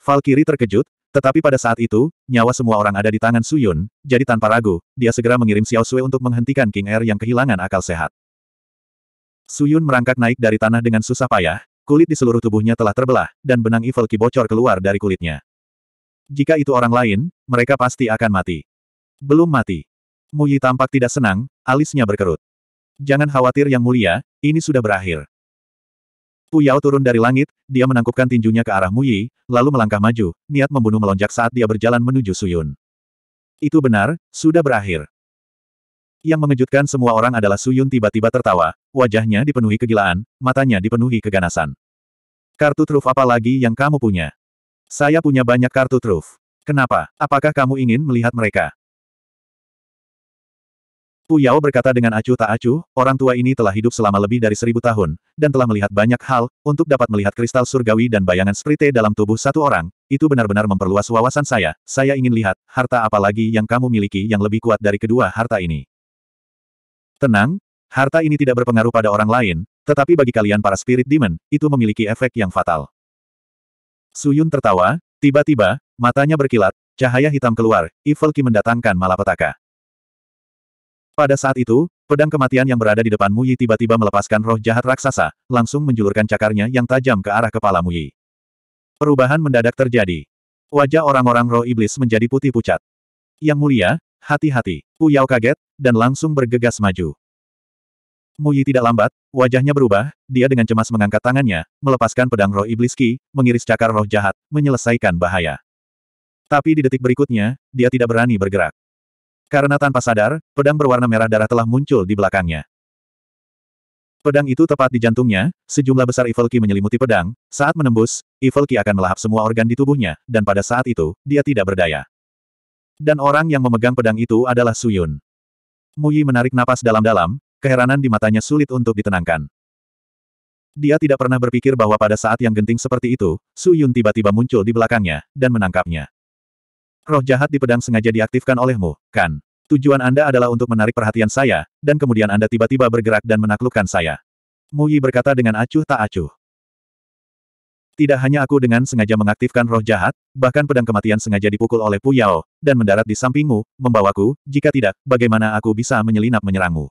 [SPEAKER 1] Valkyrie terkejut, tetapi pada saat itu, nyawa semua orang ada di tangan Suyun, jadi tanpa ragu, dia segera mengirim Xiao Sui untuk menghentikan King Air er yang kehilangan akal sehat. Suyun merangkak naik dari tanah dengan susah payah, kulit di seluruh tubuhnya telah terbelah, dan benang Evil Ki bocor keluar dari kulitnya. Jika itu orang lain, mereka pasti akan mati. Belum mati. Muyi tampak tidak senang, alisnya berkerut. Jangan khawatir yang mulia, ini sudah berakhir. Hu Yao turun dari langit, dia menangkupkan tinjunya ke arah Mu Yi, lalu melangkah maju, niat membunuh melonjak saat dia berjalan menuju Suyun. Itu benar, sudah berakhir. Yang mengejutkan semua orang adalah Suyun tiba-tiba tertawa, wajahnya dipenuhi kegilaan, matanya dipenuhi keganasan. Kartu truf apa lagi yang kamu punya? Saya punya banyak kartu truf. Kenapa? Apakah kamu ingin melihat mereka? Pu Yao berkata dengan acuh tak acuh, orang tua ini telah hidup selama lebih dari seribu tahun, dan telah melihat banyak hal, untuk dapat melihat kristal surgawi dan bayangan sprite dalam tubuh satu orang, itu benar-benar memperluas wawasan saya, saya ingin lihat, harta apa lagi yang kamu miliki yang lebih kuat dari kedua harta ini. Tenang, harta ini tidak berpengaruh pada orang lain, tetapi bagi kalian para spirit demon, itu memiliki efek yang fatal. Suyun tertawa, tiba-tiba, matanya berkilat, cahaya hitam keluar, Evil Ki mendatangkan malapetaka. Pada saat itu, pedang kematian yang berada di depan Muyi tiba-tiba melepaskan roh jahat raksasa, langsung menjulurkan cakarnya yang tajam ke arah kepala Muyi. Perubahan mendadak terjadi. Wajah orang-orang roh iblis menjadi putih pucat. Yang mulia, hati-hati. Puyao kaget, dan langsung bergegas maju. Muyi tidak lambat, wajahnya berubah, dia dengan cemas mengangkat tangannya, melepaskan pedang roh iblis Ki, mengiris cakar roh jahat, menyelesaikan bahaya. Tapi di detik berikutnya, dia tidak berani bergerak. Karena tanpa sadar, pedang berwarna merah darah telah muncul di belakangnya. Pedang itu tepat di jantungnya, sejumlah besar Evil Ki menyelimuti pedang, saat menembus, Evil Ki akan melahap semua organ di tubuhnya, dan pada saat itu, dia tidak berdaya. Dan orang yang memegang pedang itu adalah Suyun. Muyi menarik napas dalam-dalam, keheranan di matanya sulit untuk ditenangkan. Dia tidak pernah berpikir bahwa pada saat yang genting seperti itu, Suyun tiba-tiba muncul di belakangnya, dan menangkapnya. Roh jahat di pedang sengaja diaktifkan olehmu, kan? Tujuan Anda adalah untuk menarik perhatian saya, dan kemudian Anda tiba-tiba bergerak dan menaklukkan saya. Mu Yi berkata dengan acuh tak acuh. Tidak hanya aku dengan sengaja mengaktifkan roh jahat, bahkan pedang kematian sengaja dipukul oleh Puyao dan mendarat di sampingmu, membawaku, jika tidak, bagaimana aku bisa menyelinap menyerangmu?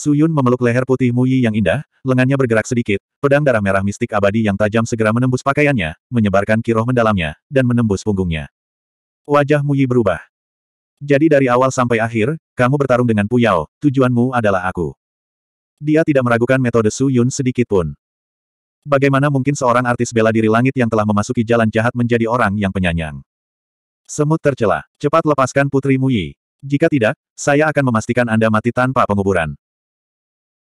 [SPEAKER 1] Su Yun memeluk leher putih Mu Yi yang indah, lengannya bergerak sedikit, pedang darah merah mistik abadi yang tajam segera menembus pakaiannya, menyebarkan kiroh mendalamnya, dan menembus punggungnya. Wajah Mu Yi berubah. Jadi dari awal sampai akhir, kamu bertarung dengan Puyao, tujuanmu adalah aku. Dia tidak meragukan metode Su Yun sedikit pun. Bagaimana mungkin seorang artis bela diri langit yang telah memasuki jalan jahat menjadi orang yang penyanyang? Semut tercela, cepat lepaskan Putri Mu Yi. Jika tidak, saya akan memastikan Anda mati tanpa penguburan.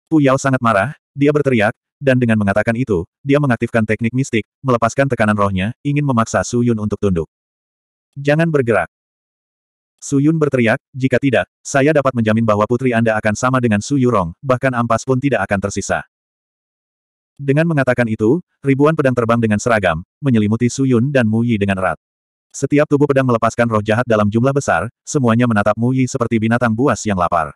[SPEAKER 1] Fu Yao sangat marah, dia berteriak, dan dengan mengatakan itu, dia mengaktifkan teknik mistik, melepaskan tekanan rohnya, ingin memaksa Su Yun untuk tunduk. Jangan bergerak. Su Yun berteriak, jika tidak, saya dapat menjamin bahwa putri Anda akan sama dengan Su Yurong, bahkan ampas pun tidak akan tersisa. Dengan mengatakan itu, ribuan pedang terbang dengan seragam, menyelimuti Su Yun dan Mu Yi dengan erat. Setiap tubuh pedang melepaskan roh jahat dalam jumlah besar, semuanya menatap Mu Yi seperti binatang buas yang lapar.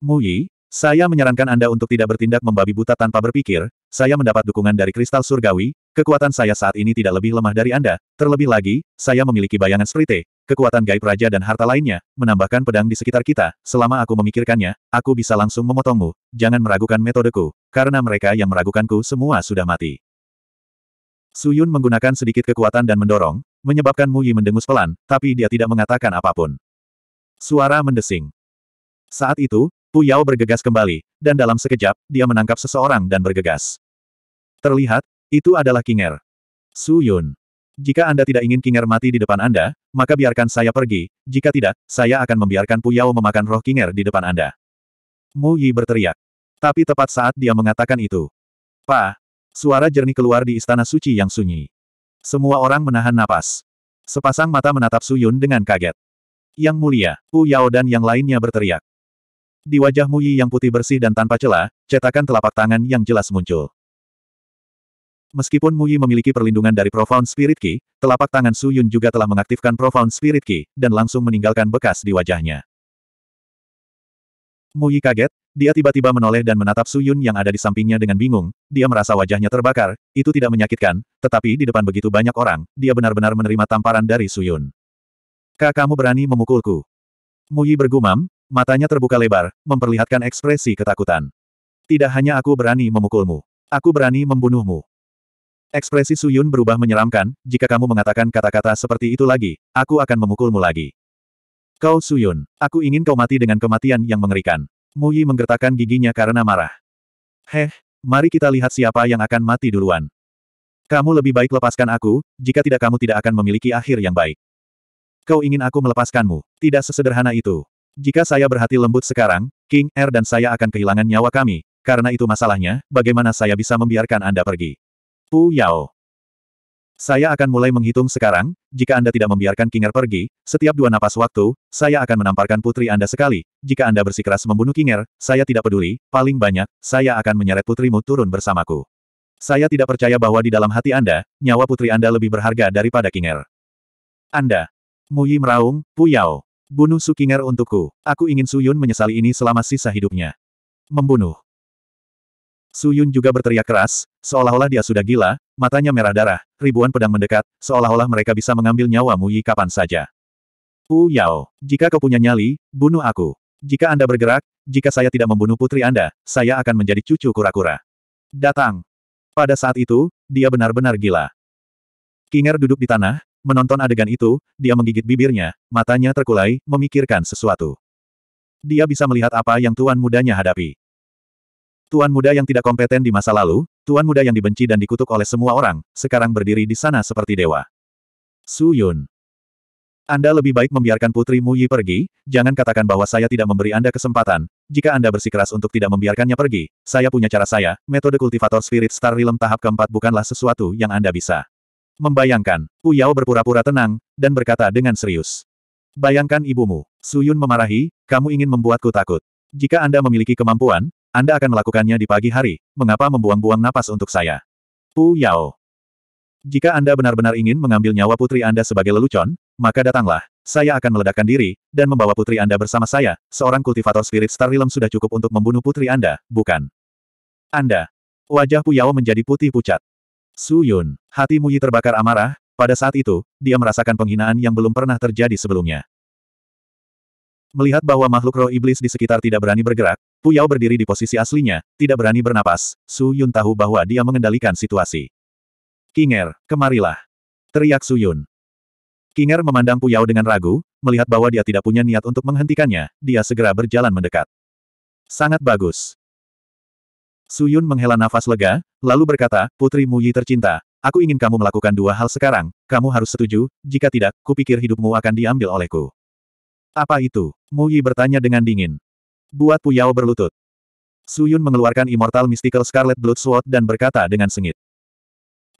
[SPEAKER 1] Mu Yi, saya menyarankan Anda untuk tidak bertindak membabi buta tanpa berpikir, saya mendapat dukungan dari kristal surgawi, kekuatan saya saat ini tidak lebih lemah dari Anda, terlebih lagi, saya memiliki bayangan sprite, kekuatan gaib raja dan harta lainnya, menambahkan pedang di sekitar kita, selama aku memikirkannya, aku bisa langsung memotongmu, jangan meragukan metodeku, karena mereka yang meragukanku semua sudah mati. Suyun menggunakan sedikit kekuatan dan mendorong, menyebabkan Mu Yi mendengus pelan, tapi dia tidak mengatakan apapun. Suara mendesing. Saat itu, Pu Yao bergegas kembali, dan dalam sekejap, dia menangkap seseorang dan bergegas. Terlihat, itu adalah Kinger. Su Yun. Jika Anda tidak ingin Kinger mati di depan Anda, maka biarkan saya pergi, jika tidak, saya akan membiarkan Pu Yao memakan roh Kinger di depan Anda. Mu Yi berteriak. Tapi tepat saat dia mengatakan itu. Pa! Suara jernih keluar di istana suci yang sunyi. Semua orang menahan napas. Sepasang mata menatap Su Yun dengan kaget. Yang mulia, Pu Yao dan yang lainnya berteriak. Di wajah Muyi yang putih bersih dan tanpa celah, cetakan telapak tangan yang jelas muncul. Meskipun Muyi memiliki perlindungan dari Profound Spirit Key, telapak tangan Su Yun juga telah mengaktifkan Profound Spirit Key dan langsung meninggalkan bekas di wajahnya. Muyi kaget, dia tiba-tiba menoleh dan menatap Su Yun yang ada di sampingnya dengan bingung, dia merasa wajahnya terbakar, itu tidak menyakitkan, tetapi di depan begitu banyak orang, dia benar-benar menerima tamparan dari Suyun. Kak kamu berani memukulku. Muyi bergumam, Matanya terbuka lebar, memperlihatkan ekspresi ketakutan. Tidak hanya aku berani memukulmu. Aku berani membunuhmu. Ekspresi Suyun berubah menyeramkan, jika kamu mengatakan kata-kata seperti itu lagi, aku akan memukulmu lagi. Kau Suyun, aku ingin kau mati dengan kematian yang mengerikan. Muyi menggertakkan giginya karena marah. Heh, mari kita lihat siapa yang akan mati duluan. Kamu lebih baik lepaskan aku, jika tidak kamu tidak akan memiliki akhir yang baik. Kau ingin aku melepaskanmu, tidak sesederhana itu. Jika saya berhati lembut sekarang, King R er dan saya akan kehilangan nyawa kami, karena itu masalahnya, bagaimana saya bisa membiarkan Anda pergi? Pu Yao. Saya akan mulai menghitung sekarang, jika Anda tidak membiarkan King R er pergi, setiap dua napas waktu, saya akan menamparkan putri Anda sekali, jika Anda bersikeras membunuh King R, er, saya tidak peduli, paling banyak, saya akan menyeret putrimu turun bersamaku. Saya tidak percaya bahwa di dalam hati Anda, nyawa putri Anda lebih berharga daripada King R. Anda. Muyi meraung, Pu Yao. Bunuh Sukinger untukku. Aku ingin Suyun menyesali ini selama sisa hidupnya. Membunuh. Suyun juga berteriak keras, seolah-olah dia sudah gila, matanya merah darah, ribuan pedang mendekat, seolah-olah mereka bisa mengambil nyawa Mu Yi kapan saja. U Yao, jika kau punya nyali, bunuh aku. Jika Anda bergerak, jika saya tidak membunuh putri Anda, saya akan menjadi cucu kura-kura. Datang. Pada saat itu, dia benar-benar gila. Kinger duduk di tanah, Menonton adegan itu, dia menggigit bibirnya, matanya terkulai, memikirkan sesuatu. Dia bisa melihat apa yang tuan mudanya hadapi. Tuan muda yang tidak kompeten di masa lalu, tuan muda yang dibenci dan dikutuk oleh semua orang, sekarang berdiri di sana seperti dewa. Su Yun. Anda lebih baik membiarkan putri Mu Yi pergi, jangan katakan bahwa saya tidak memberi Anda kesempatan. Jika Anda bersikeras untuk tidak membiarkannya pergi, saya punya cara saya, metode kultivator spirit star realm tahap keempat bukanlah sesuatu yang Anda bisa. Membayangkan, Uyao berpura-pura tenang, dan berkata dengan serius. Bayangkan ibumu. Suyun memarahi, kamu ingin membuatku takut. Jika Anda memiliki kemampuan, Anda akan melakukannya di pagi hari, mengapa membuang-buang napas untuk saya? Pu Yao. Jika Anda benar-benar ingin mengambil nyawa putri Anda sebagai lelucon, maka datanglah, saya akan meledakkan diri, dan membawa putri Anda bersama saya, seorang kultivator spirit star realm sudah cukup untuk membunuh putri Anda, bukan? Anda. Wajah Puyao menjadi putih pucat. Su Yun, hati Muyi terbakar amarah, pada saat itu, dia merasakan penghinaan yang belum pernah terjadi sebelumnya. Melihat bahwa makhluk roh iblis di sekitar tidak berani bergerak, Puyao berdiri di posisi aslinya, tidak berani bernapas, Su Yun tahu bahwa dia mengendalikan situasi. Kinger, kemarilah. Teriak Su Yun. Kinger memandang Puyao dengan ragu, melihat bahwa dia tidak punya niat untuk menghentikannya, dia segera berjalan mendekat. Sangat bagus. Su Yun menghela nafas lega, Lalu berkata, Putri Muyi tercinta, aku ingin kamu melakukan dua hal sekarang, kamu harus setuju, jika tidak, kupikir hidupmu akan diambil olehku. Apa itu? Muyi bertanya dengan dingin. Buat Puyao berlutut. Suyun mengeluarkan Immortal Mystical Scarlet Blood Sword dan berkata dengan sengit.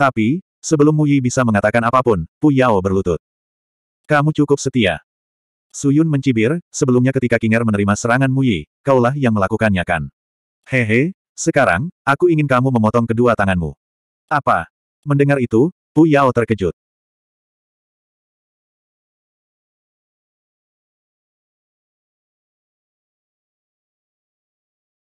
[SPEAKER 1] Tapi, sebelum Muyi bisa mengatakan apapun, Puyao berlutut. Kamu cukup setia. Suyun mencibir, sebelumnya ketika Kinger menerima serangan Muyi, kaulah yang melakukannya kan. Hehe, sekarang, aku ingin kamu memotong kedua tanganmu. Apa? Mendengar itu, Pu Yao terkejut.